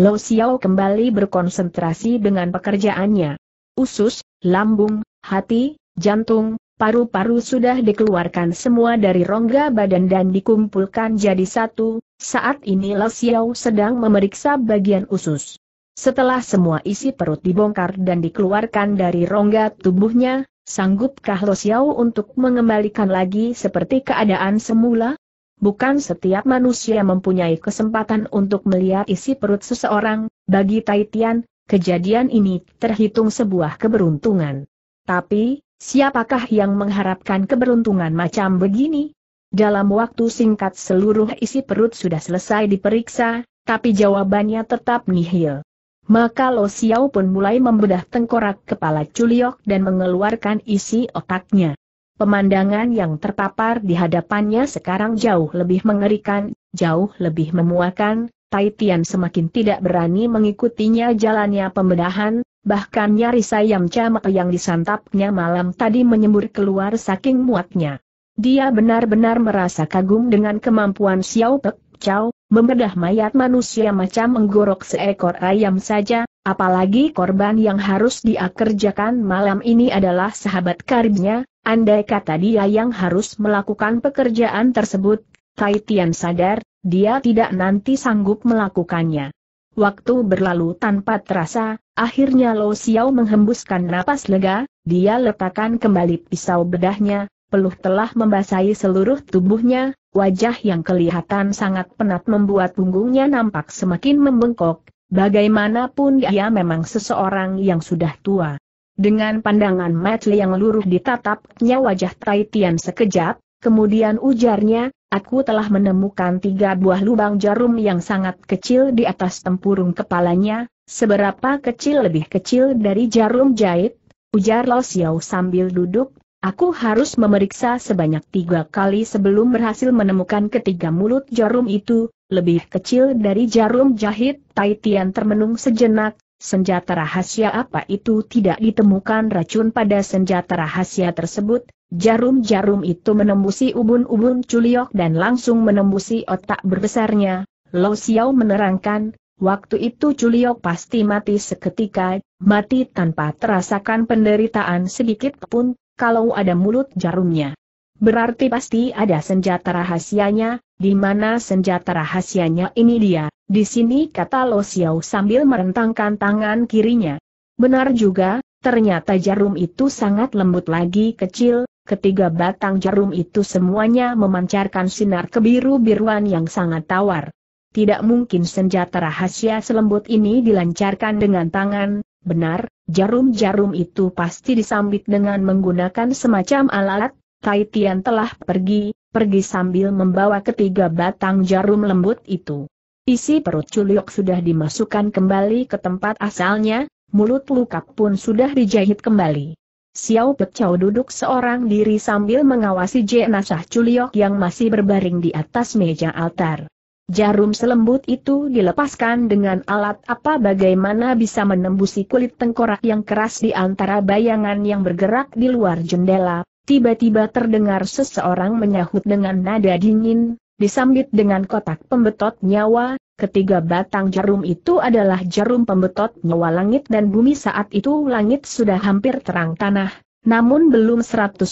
[SPEAKER 1] Lo Xiao kembali berkonsentrasi dengan pekerjaannya. Usus, lambung, hati, jantung, paru-paru sudah dikeluarkan semua dari rongga badan dan dikumpulkan jadi satu, saat ini Lesiau sedang memeriksa bagian usus. Setelah semua isi perut dibongkar dan dikeluarkan dari rongga tubuhnya, sanggupkah Lesiau untuk mengembalikan lagi seperti keadaan semula? Bukan setiap manusia mempunyai kesempatan untuk melihat isi perut seseorang, bagi Taitian, Kejadian ini terhitung sebuah keberuntungan. Tapi, siapakah yang mengharapkan keberuntungan macam begini? Dalam waktu singkat seluruh isi perut sudah selesai diperiksa, tapi jawabannya tetap nihil. Maka Lo Xiao pun mulai membedah tengkorak kepala Culiok dan mengeluarkan isi otaknya. Pemandangan yang terpapar di hadapannya sekarang jauh lebih mengerikan, jauh lebih memuakan, Tai Tian semakin tidak berani mengikutinya jalannya pembedahan, bahkan nyaris ayam camak yang disantapnya malam tadi menyembur keluar saking muatnya. Dia benar-benar merasa kagum dengan kemampuan Xiao Pek Chow, membedah mayat manusia macam menggorok seekor ayam saja, apalagi korban yang harus dia kerjakan malam ini adalah sahabat karibnya, andai kata dia yang harus melakukan pekerjaan tersebut, Tai sadar, dia tidak nanti sanggup melakukannya. Waktu berlalu tanpa terasa, akhirnya Lo Xiao menghembuskan napas lega, dia letakkan kembali pisau bedahnya, peluh telah membasahi seluruh tubuhnya, wajah yang kelihatan sangat penat membuat punggungnya nampak semakin membengkok, bagaimanapun dia memang seseorang yang sudah tua. Dengan pandangan mata yang luruh ditatapnya wajah Tai Tian sekejap, kemudian ujarnya, Aku telah menemukan tiga buah lubang jarum yang sangat kecil di atas tempurung kepalanya, seberapa kecil lebih kecil dari jarum jahit, ujar Lo Xiao sambil duduk, aku harus memeriksa sebanyak tiga kali sebelum berhasil menemukan ketiga mulut jarum itu, lebih kecil dari jarum jahit, Tai Tian termenung sejenak, Senjata rahasia apa itu tidak ditemukan racun pada senjata rahasia tersebut, jarum-jarum itu menembusi ubun-ubun culiok dan langsung menembusi otak berbesarnya. Lo Xiao menerangkan, waktu itu culiok pasti mati seketika, mati tanpa terasakan penderitaan sedikit pun, kalau ada mulut jarumnya. Berarti pasti ada senjata rahasianya, di mana senjata rahasianya ini dia, di sini kata Lo Xiao sambil merentangkan tangan kirinya. Benar juga, ternyata jarum itu sangat lembut lagi kecil, ketiga batang jarum itu semuanya memancarkan sinar kebiru-biruan yang sangat tawar. Tidak mungkin senjata rahasia selembut ini dilancarkan dengan tangan, benar, jarum-jarum itu pasti disambit dengan menggunakan semacam alat, Tai Tian telah pergi, pergi sambil membawa ketiga batang jarum lembut itu. Isi perut Culiok sudah dimasukkan kembali ke tempat asalnya, mulut lukak pun sudah dijahit kembali. Xiao Pekcau duduk seorang diri sambil mengawasi jenazah Culiok yang masih berbaring di atas meja altar. Jarum selembut itu dilepaskan dengan alat apa bagaimana bisa menembusi kulit tengkorak yang keras di antara bayangan yang bergerak di luar jendela. Tiba-tiba terdengar seseorang menyahut dengan nada dingin, disambit dengan kotak pembetot nyawa, ketiga batang jarum itu adalah jarum pembetot nyawa langit dan bumi saat itu langit sudah hampir terang tanah, namun belum 100%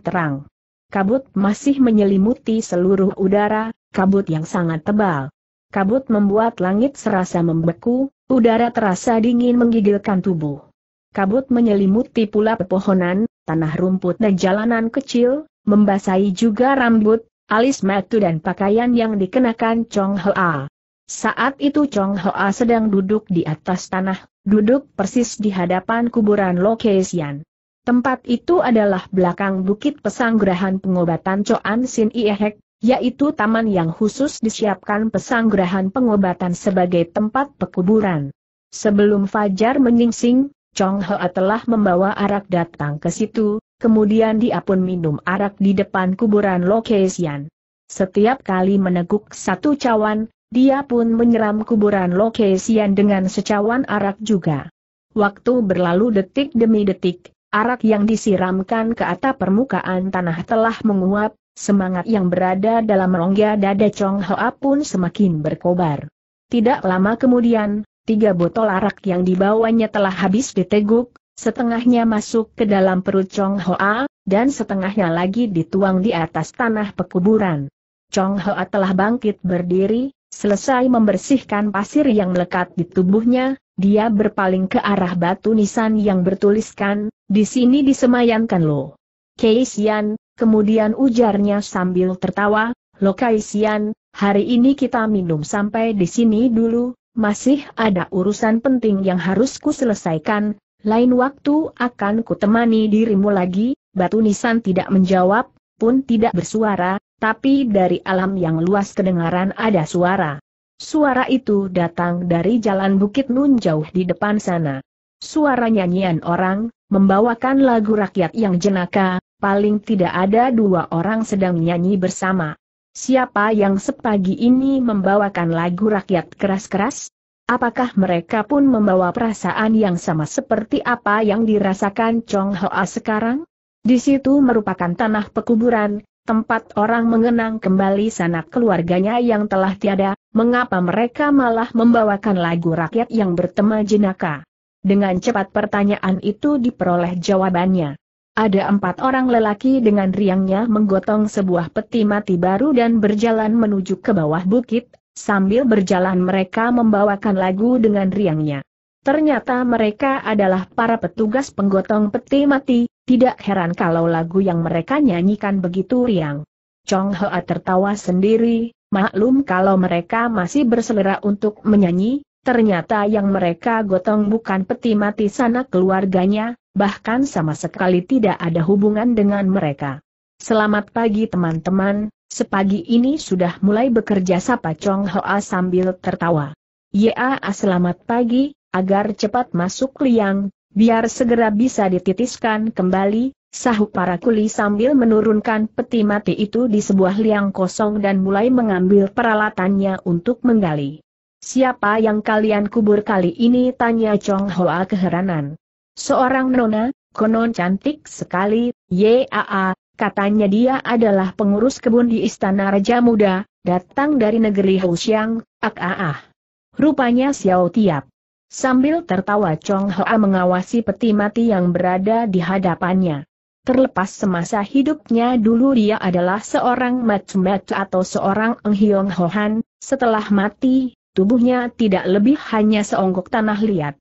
[SPEAKER 1] terang. Kabut masih menyelimuti seluruh udara, kabut yang sangat tebal. Kabut membuat langit serasa membeku, udara terasa dingin menggigilkan tubuh. Kabut menyelimuti pula pepohonan, tanah rumput dan jalanan kecil, membasahi juga rambut, alis matu dan pakaian yang dikenakan Chong Hoa. Saat itu Chong Hoa sedang duduk di atas tanah, duduk persis di hadapan kuburan Lokesian. Tempat itu adalah belakang bukit pesanggrahan pengobatan Choan Sin Iehek, yaitu taman yang khusus disiapkan pesanggrahan pengobatan sebagai tempat pekuburan. Sebelum Fajar menyingsing, Chong Hoa telah membawa arak datang ke situ, Kemudian dia pun minum arak di depan kuburan Lokesian. Setiap kali meneguk satu cawan, dia pun menyeram kuburan Lokesian dengan secawan arak juga. Waktu berlalu detik demi detik, arak yang disiramkan ke atap permukaan tanah telah menguap, semangat yang berada dalam rongga dada Chong Hoa pun semakin berkobar. Tidak lama kemudian, tiga botol arak yang dibawanya telah habis diteguk, setengahnya masuk ke dalam perut Chong Hoa, dan setengahnya lagi dituang di atas tanah pekuburan. Chong Hoa telah bangkit berdiri, selesai membersihkan pasir yang melekat di tubuhnya, dia berpaling ke arah batu nisan yang bertuliskan, di sini disemayankan lo. Kei Xian, kemudian ujarnya sambil tertawa, lo Xian, hari ini kita minum sampai di sini dulu, masih ada urusan penting yang harus ku selesaikan, lain waktu akan kutemani dirimu lagi, batu nisan tidak menjawab, pun tidak bersuara, tapi dari alam yang luas kedengaran ada suara. Suara itu datang dari jalan Bukit Nun jauh di depan sana. Suara nyanyian orang, membawakan lagu rakyat yang jenaka, paling tidak ada dua orang sedang nyanyi bersama. Siapa yang sepagi ini membawakan lagu rakyat keras-keras? Apakah mereka pun membawa perasaan yang sama seperti apa yang dirasakan Chong Hoa sekarang? Di situ merupakan tanah pekuburan, tempat orang mengenang kembali sanak keluarganya yang telah tiada, mengapa mereka malah membawakan lagu rakyat yang bertema jenaka? Dengan cepat pertanyaan itu diperoleh jawabannya. Ada empat orang lelaki dengan riangnya menggotong sebuah peti mati baru dan berjalan menuju ke bawah bukit, Sambil berjalan mereka membawakan lagu dengan riangnya. Ternyata mereka adalah para petugas penggotong peti mati, tidak heran kalau lagu yang mereka nyanyikan begitu riang. Chong Hoa tertawa sendiri, maklum kalau mereka masih berselera untuk menyanyi, ternyata yang mereka gotong bukan peti mati sana keluarganya, bahkan sama sekali tidak ada hubungan dengan mereka. Selamat pagi teman-teman, Sepagi ini sudah mulai bekerja sapa Chong Hoa sambil tertawa. Ya, selamat pagi, agar cepat masuk liang, biar segera bisa dititiskan kembali, sahut para kuli sambil menurunkan peti mati itu di sebuah liang kosong dan mulai mengambil peralatannya untuk menggali. Siapa yang kalian kubur kali ini? tanya Chong Hoa keheranan. Seorang nona, konon cantik sekali, Ya. Katanya dia adalah pengurus kebun di Istana Raja Muda, datang dari negeri Houxiang, ak ah ah. Rupanya Xiao Tiap. Sambil tertawa Chong Hoa mengawasi peti mati yang berada di hadapannya. Terlepas semasa hidupnya dulu dia adalah seorang matsumet atau seorang enghiong hohan, setelah mati, tubuhnya tidak lebih hanya seonggok tanah liat.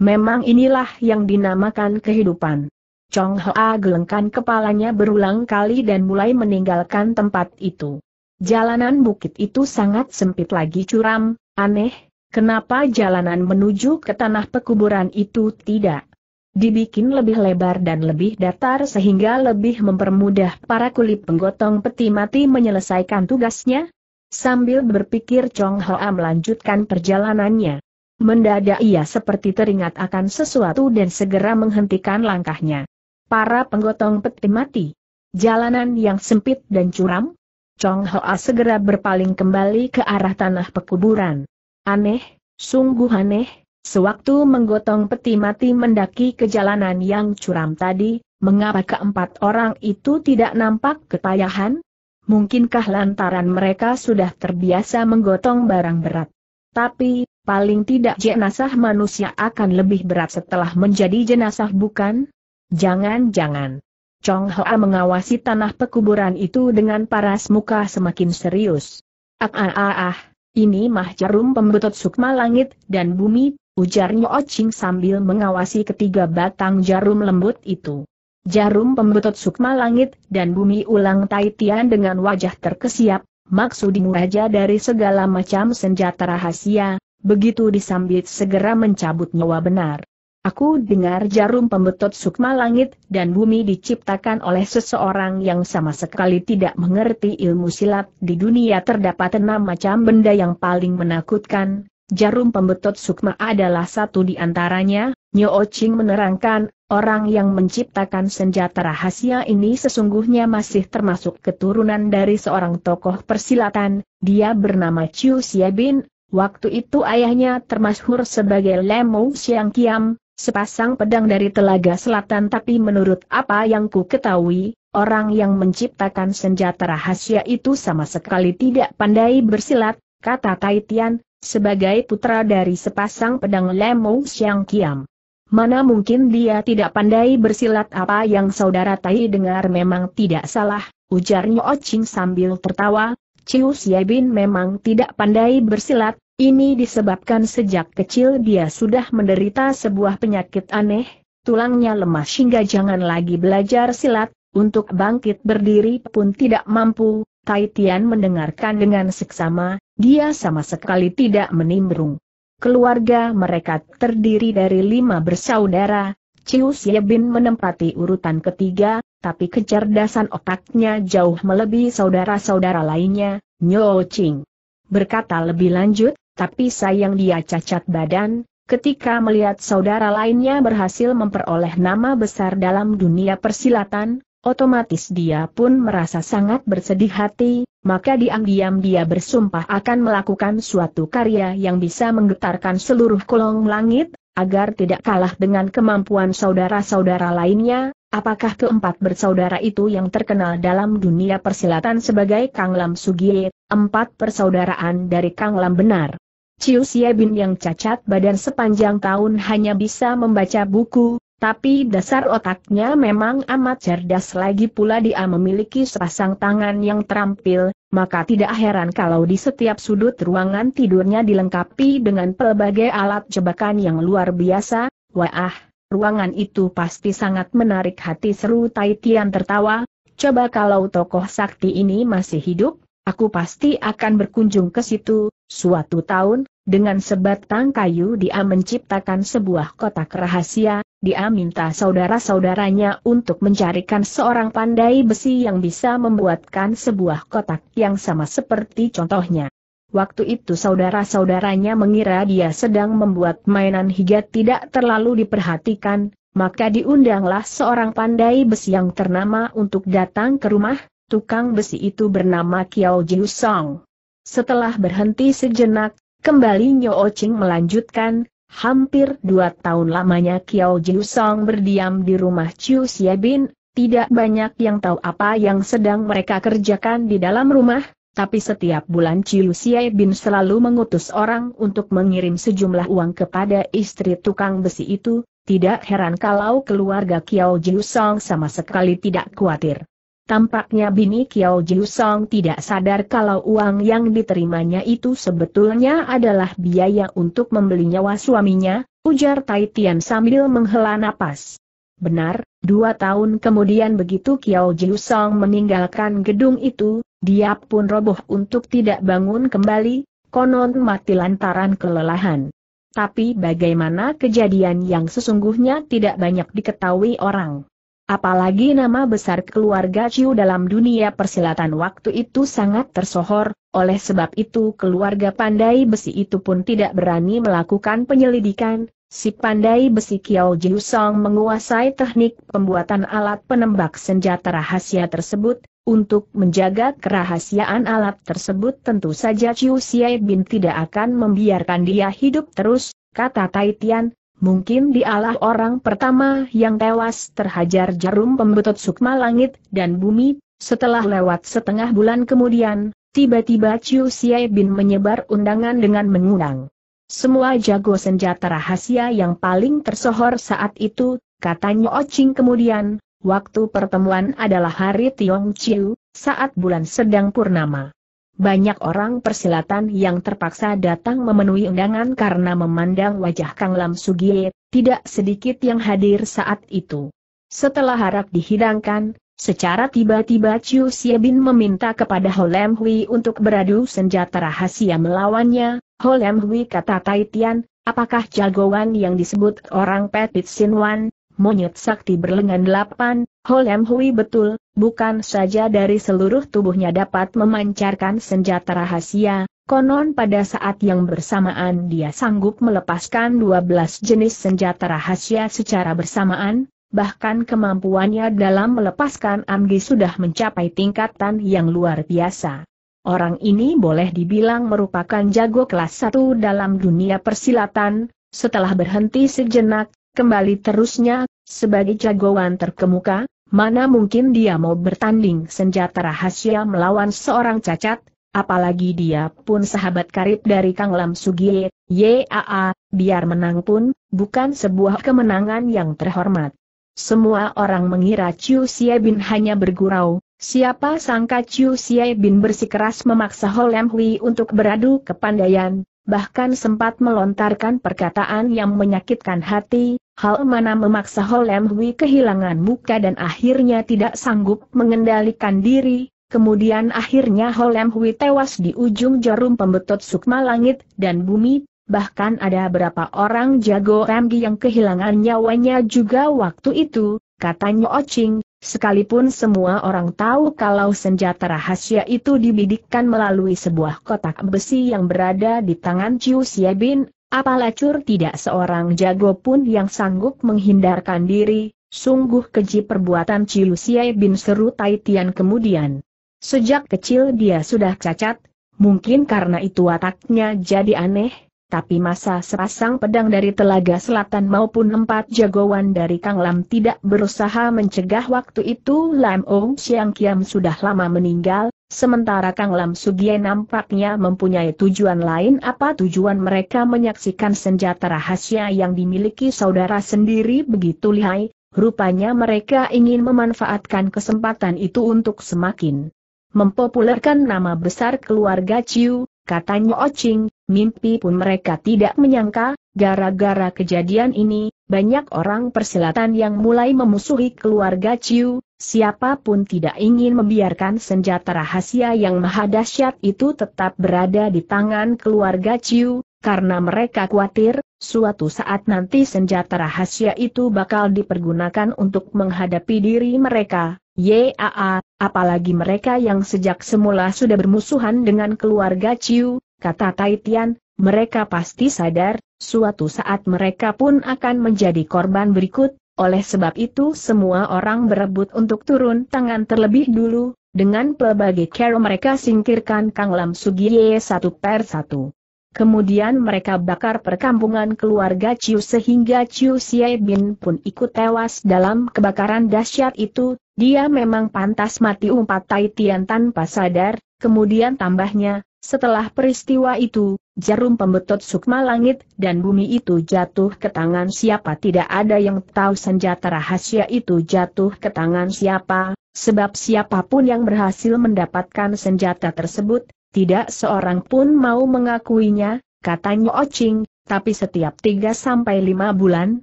[SPEAKER 1] Memang inilah yang dinamakan kehidupan. Chong Hoa gelengkan kepalanya berulang kali dan mulai meninggalkan tempat itu. Jalanan bukit itu sangat sempit lagi curam, aneh, kenapa jalanan menuju ke tanah pekuburan itu tidak dibikin lebih lebar dan lebih datar sehingga lebih mempermudah para kulit penggotong peti mati menyelesaikan tugasnya? Sambil berpikir Chong Hoa melanjutkan perjalanannya. Mendadak ia seperti teringat akan sesuatu dan segera menghentikan langkahnya para penggotong peti mati. Jalanan yang sempit dan curam? Chong Hoa segera berpaling kembali ke arah tanah pekuburan. Aneh, sungguh aneh, sewaktu menggotong peti mati mendaki ke jalanan yang curam tadi, mengapa keempat orang itu tidak nampak kepayahan? Mungkinkah lantaran mereka sudah terbiasa menggotong barang berat. Tapi, paling tidak jenazah manusia akan lebih berat setelah menjadi jenazah bukan? Jangan-jangan. Chong Hoa mengawasi tanah pekuburan itu dengan paras muka semakin serius. Ah ah ah ah, ini mah jarum pembetot sukma langit dan bumi, ujarnya Oching sambil mengawasi ketiga batang jarum lembut itu. Jarum pembetot sukma langit dan bumi ulang Tai Tian dengan wajah terkesiap, maksudmu aja dari segala macam senjata rahasia, begitu disambit segera mencabut nyawa benar. Aku dengar jarum pembetot sukma langit dan bumi diciptakan oleh seseorang yang sama sekali tidak mengerti ilmu silat. Di dunia terdapat enam macam benda yang paling menakutkan. Jarum pembetot sukma adalah satu di antaranya. Nyo Ching menerangkan, orang yang menciptakan senjata rahasia ini sesungguhnya masih termasuk keturunan dari seorang tokoh persilatan. Dia bernama Chiu Xie Bin, Waktu itu ayahnya termasuk sebagai Lemo Siang Kiam, Sepasang pedang dari telaga selatan tapi menurut apa yang ku ketahui, orang yang menciptakan senjata rahasia itu sama sekali tidak pandai bersilat, kata Tian, sebagai putra dari sepasang pedang Lemo Siang Kiam. Mana mungkin dia tidak pandai bersilat apa yang saudara Tai dengar memang tidak salah, ujarnya Ocing sambil tertawa, Ciu Siebin memang tidak pandai bersilat, ini disebabkan sejak kecil dia sudah menderita sebuah penyakit aneh, tulangnya lemah hingga jangan lagi belajar silat, untuk bangkit berdiri pun tidak mampu, Tai Tian mendengarkan dengan seksama, dia sama sekali tidak menimbrung. Keluarga mereka terdiri dari lima bersaudara, Ciu Siebin menempati urutan ketiga, tapi kecerdasan otaknya jauh melebihi saudara-saudara lainnya, Nyo Ching. Berkata lebih lanjut, tapi sayang dia cacat badan, ketika melihat saudara lainnya berhasil memperoleh nama besar dalam dunia persilatan, otomatis dia pun merasa sangat bersedih hati, maka diam-diam dia bersumpah akan melakukan suatu karya yang bisa menggetarkan seluruh kolong langit, agar tidak kalah dengan kemampuan saudara-saudara lainnya, apakah keempat bersaudara itu yang terkenal dalam dunia persilatan sebagai Kang Lam Sugie, empat persaudaraan dari Kang Lam benar. Ciu Siebin yang cacat badan sepanjang tahun hanya bisa membaca buku, tapi dasar otaknya memang amat cerdas lagi pula dia memiliki sepasang tangan yang terampil, maka tidak heran kalau di setiap sudut ruangan tidurnya dilengkapi dengan pelbagai alat jebakan yang luar biasa, wah, ruangan itu pasti sangat menarik hati seru Tai Tian tertawa, coba kalau tokoh sakti ini masih hidup, aku pasti akan berkunjung ke situ, suatu tahun, dengan sebatang kayu dia menciptakan sebuah kotak rahasia, dia minta saudara-saudaranya untuk mencarikan seorang pandai besi yang bisa membuatkan sebuah kotak yang sama seperti contohnya. Waktu itu saudara-saudaranya mengira dia sedang membuat mainan hingga tidak terlalu diperhatikan, maka diundanglah seorang pandai besi yang ternama untuk datang ke rumah, tukang besi itu bernama Kiao Jiu Song. Setelah berhenti sejenak, Kembali Nyo Ching melanjutkan, hampir dua tahun lamanya Kiao Jiu Song berdiam di rumah Chiu Xie Bin, tidak banyak yang tahu apa yang sedang mereka kerjakan di dalam rumah, tapi setiap bulan Chiu Xie Bin selalu mengutus orang untuk mengirim sejumlah uang kepada istri tukang besi itu, tidak heran kalau keluarga Kiao Jiu Song sama sekali tidak khawatir. Tampaknya Bini Kiao Song tidak sadar kalau uang yang diterimanya itu sebetulnya adalah biaya untuk membeli nyawa suaminya, ujar Tai Tian sambil menghela napas. Benar, dua tahun kemudian begitu Kiao Song meninggalkan gedung itu, dia pun roboh untuk tidak bangun kembali, konon mati lantaran kelelahan. Tapi bagaimana kejadian yang sesungguhnya tidak banyak diketahui orang. Apalagi nama besar keluarga Ciu dalam dunia persilatan waktu itu sangat tersohor, oleh sebab itu keluarga pandai besi itu pun tidak berani melakukan penyelidikan, si pandai besi Kiao Jiu Song menguasai teknik pembuatan alat penembak senjata rahasia tersebut, untuk menjaga kerahasiaan alat tersebut tentu saja Ciu Siai Bin tidak akan membiarkan dia hidup terus, kata Tai Tian, Mungkin dialah orang pertama yang tewas terhajar jarum pembetut sukma langit dan bumi, setelah lewat setengah bulan kemudian, tiba-tiba Chiu Siai Bin menyebar undangan dengan mengundang. Semua jago senjata rahasia yang paling tersohor saat itu, katanya Ocing kemudian, waktu pertemuan adalah hari Tiong Chiu, saat bulan sedang purnama. Banyak orang persilatan yang terpaksa datang memenuhi undangan karena memandang wajah Kang Lam Sugie, tidak sedikit yang hadir saat itu. Setelah harap dihidangkan, secara tiba-tiba Chiu Siebin meminta kepada Holem Hui untuk beradu senjata rahasia melawannya, Holem Hui kata Tai Tian, apakah jagoan yang disebut orang Petit Sinwan, monyet sakti berlengan delapan, Holem Hui betul, bukan saja dari seluruh tubuhnya dapat memancarkan senjata rahasia, konon pada saat yang bersamaan dia sanggup melepaskan 12 jenis senjata rahasia secara bersamaan, bahkan kemampuannya dalam melepaskan amgi sudah mencapai tingkatan yang luar biasa. Orang ini boleh dibilang merupakan jago kelas satu dalam dunia persilatan, setelah berhenti sejenak, Kembali terusnya, sebagai jagoan terkemuka, mana mungkin dia mau bertanding senjata rahasia melawan seorang cacat, apalagi dia pun sahabat karib dari Kang Lam Sugie, YAA, biar menang pun, bukan sebuah kemenangan yang terhormat. Semua orang mengira Chiu Xie Bin hanya bergurau, siapa sangka Chiu Xie Bin bersikeras memaksa Ho Lam Hui untuk beradu kepandaian, bahkan sempat melontarkan perkataan yang menyakitkan hati, hal mana memaksa Holem Hui kehilangan muka dan akhirnya tidak sanggup mengendalikan diri, kemudian akhirnya Holem Hui tewas di ujung jarum pembetot sukma langit dan bumi, bahkan ada beberapa orang jago Ramgi yang kehilangan nyawanya juga waktu itu, katanya Ocing, Sekalipun semua orang tahu kalau senjata rahasia itu dibidikkan melalui sebuah kotak besi yang berada di tangan Chiu Siebin, apalacur tidak seorang jago pun yang sanggup menghindarkan diri, sungguh keji perbuatan Chiu Siebin seru Tai kemudian. Sejak kecil dia sudah cacat, mungkin karena itu wataknya jadi aneh, tapi masa sepasang pedang dari telaga selatan maupun empat jagoan dari Kang Lam tidak berusaha mencegah waktu itu Lam Ong Siang Kiam sudah lama meninggal, sementara Kang Lam Sugie nampaknya mempunyai tujuan lain apa tujuan mereka menyaksikan senjata rahasia yang dimiliki saudara sendiri begitu lihai, rupanya mereka ingin memanfaatkan kesempatan itu untuk semakin mempopulerkan nama besar keluarga Ciu, katanya Ocing, mimpi pun mereka tidak menyangka, gara-gara kejadian ini, banyak orang persilatan yang mulai memusuhi keluarga Ciu, siapapun tidak ingin membiarkan senjata rahasia yang maha dahsyat itu tetap berada di tangan keluarga Ciu, karena mereka khawatir, suatu saat nanti senjata rahasia itu bakal dipergunakan untuk menghadapi diri mereka, YAA, apalagi mereka yang sejak semula sudah bermusuhan dengan keluarga Ciu, kata Tai Tian, mereka pasti sadar, suatu saat mereka pun akan menjadi korban berikut, oleh sebab itu semua orang berebut untuk turun tangan terlebih dulu, dengan pelbagai cara mereka singkirkan Kang Lam Sugiye satu per satu. Kemudian mereka bakar perkampungan keluarga Chiu sehingga Chiu Xie Bin pun ikut tewas dalam kebakaran dahsyat itu, dia memang pantas mati umpat Tai Tian tanpa sadar, kemudian tambahnya, setelah peristiwa itu, jarum pembetot sukma langit dan bumi itu jatuh ke tangan siapa tidak ada yang tahu senjata rahasia itu jatuh ke tangan siapa, sebab siapapun yang berhasil mendapatkan senjata tersebut, tidak seorang pun mau mengakuinya, katanya Ocing, oh tapi setiap 3 sampai 5 bulan,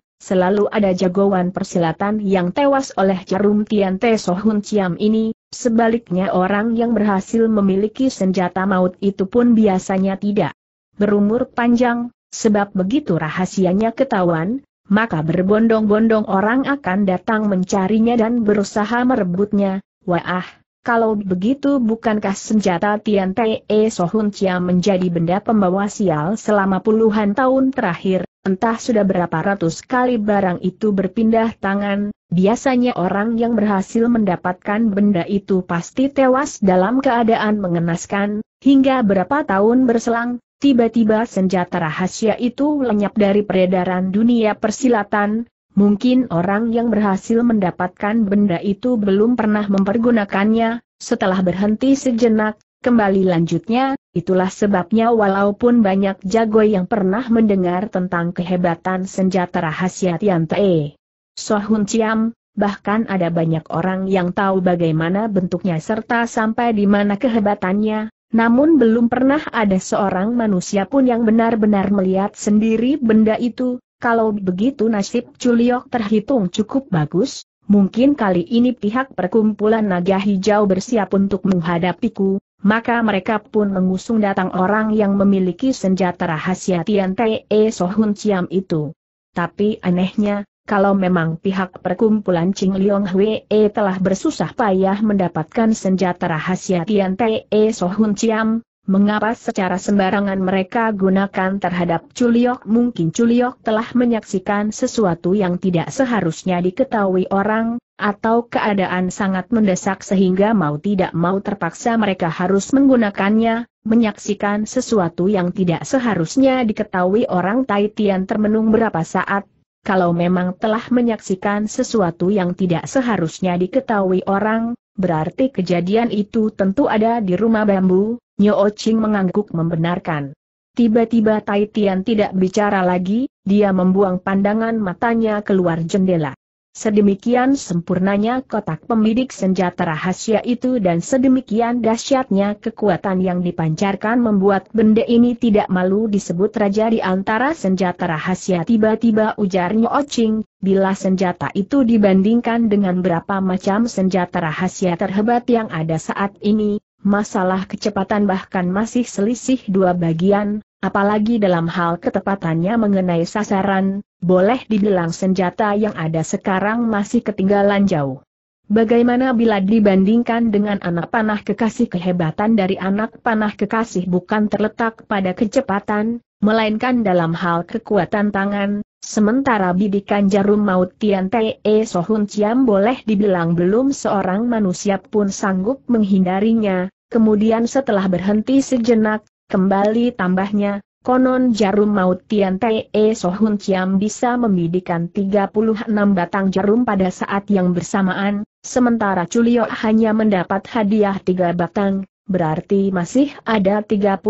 [SPEAKER 1] selalu ada jagoan persilatan yang tewas oleh jarum Tian Te Sohun Ciam ini, Sebaliknya orang yang berhasil memiliki senjata maut itu pun biasanya tidak berumur panjang, sebab begitu rahasianya ketahuan, maka berbondong-bondong orang akan datang mencarinya dan berusaha merebutnya. Wah, kalau begitu bukankah senjata Tian Te Sohun Chia menjadi benda pembawa sial selama puluhan tahun terakhir, entah sudah berapa ratus kali barang itu berpindah tangan, Biasanya orang yang berhasil mendapatkan benda itu pasti tewas dalam keadaan mengenaskan, hingga berapa tahun berselang, tiba-tiba senjata rahasia itu lenyap dari peredaran dunia persilatan, mungkin orang yang berhasil mendapatkan benda itu belum pernah mempergunakannya, setelah berhenti sejenak, kembali lanjutnya, itulah sebabnya walaupun banyak jago yang pernah mendengar tentang kehebatan senjata rahasia Tian Te Sohun Ciam, bahkan ada banyak orang yang tahu bagaimana bentuknya serta sampai di mana kehebatannya, namun belum pernah ada seorang manusia pun yang benar-benar melihat sendiri benda itu, kalau begitu nasib Culiok terhitung cukup bagus, mungkin kali ini pihak perkumpulan naga hijau bersiap untuk menghadapiku, maka mereka pun mengusung datang orang yang memiliki senjata rahasia Tian Te Sohun Ciam itu. Tapi anehnya, kalau memang pihak perkumpulan Ching Leong Hwee telah bersusah payah mendapatkan senjata rahasia Tian Te e Sohun Chiam, mengapa secara sembarangan mereka gunakan terhadap Culiok mungkin Culiok telah menyaksikan sesuatu yang tidak seharusnya diketahui orang, atau keadaan sangat mendesak sehingga mau tidak mau terpaksa mereka harus menggunakannya, menyaksikan sesuatu yang tidak seharusnya diketahui orang Tai Tian termenung berapa saat kalau memang telah menyaksikan sesuatu yang tidak seharusnya diketahui orang, berarti kejadian itu tentu ada di rumah bambu, Nyo Ching mengangguk membenarkan. Tiba-tiba Tai Tian tidak bicara lagi, dia membuang pandangan matanya keluar jendela. Sedemikian sempurnanya kotak pembidik senjata rahasia itu dan sedemikian dahsyatnya kekuatan yang dipancarkan membuat benda ini tidak malu disebut raja di antara senjata rahasia tiba-tiba ujarnya Ocing, bila senjata itu dibandingkan dengan berapa macam senjata rahasia terhebat yang ada saat ini, masalah kecepatan bahkan masih selisih dua bagian, Apalagi dalam hal ketepatannya mengenai sasaran, boleh dibilang senjata yang ada sekarang masih ketinggalan jauh. Bagaimana bila dibandingkan dengan anak panah kekasih kehebatan dari anak panah kekasih bukan terletak pada kecepatan, melainkan dalam hal kekuatan tangan, sementara bidikan jarum maut Tian Te e Sohun Chiam boleh dibilang belum seorang manusia pun sanggup menghindarinya, kemudian setelah berhenti sejenak, Kembali tambahnya, konon jarum maut Tian Te e Sohun Chiam bisa membidikan 36 batang jarum pada saat yang bersamaan, sementara Culio hanya mendapat hadiah 3 batang, berarti masih ada 33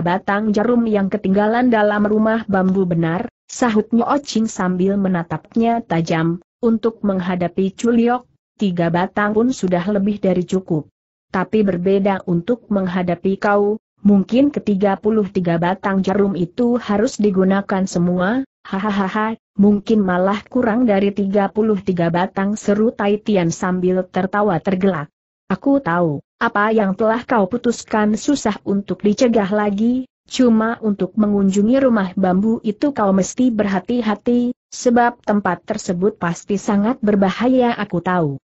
[SPEAKER 1] batang jarum yang ketinggalan dalam rumah bambu benar, sahutnya Ocing sambil menatapnya tajam, untuk menghadapi Culiok, tiga batang pun sudah lebih dari cukup. Tapi berbeda untuk menghadapi kau, Mungkin ketiga puluh tiga batang jarum itu harus digunakan semua, hahaha, mungkin malah kurang dari tiga puluh tiga batang seru Taitian sambil tertawa tergelak. Aku tahu, apa yang telah kau putuskan susah untuk dicegah lagi, cuma untuk mengunjungi rumah bambu itu kau mesti berhati-hati, sebab tempat tersebut pasti sangat berbahaya aku tahu.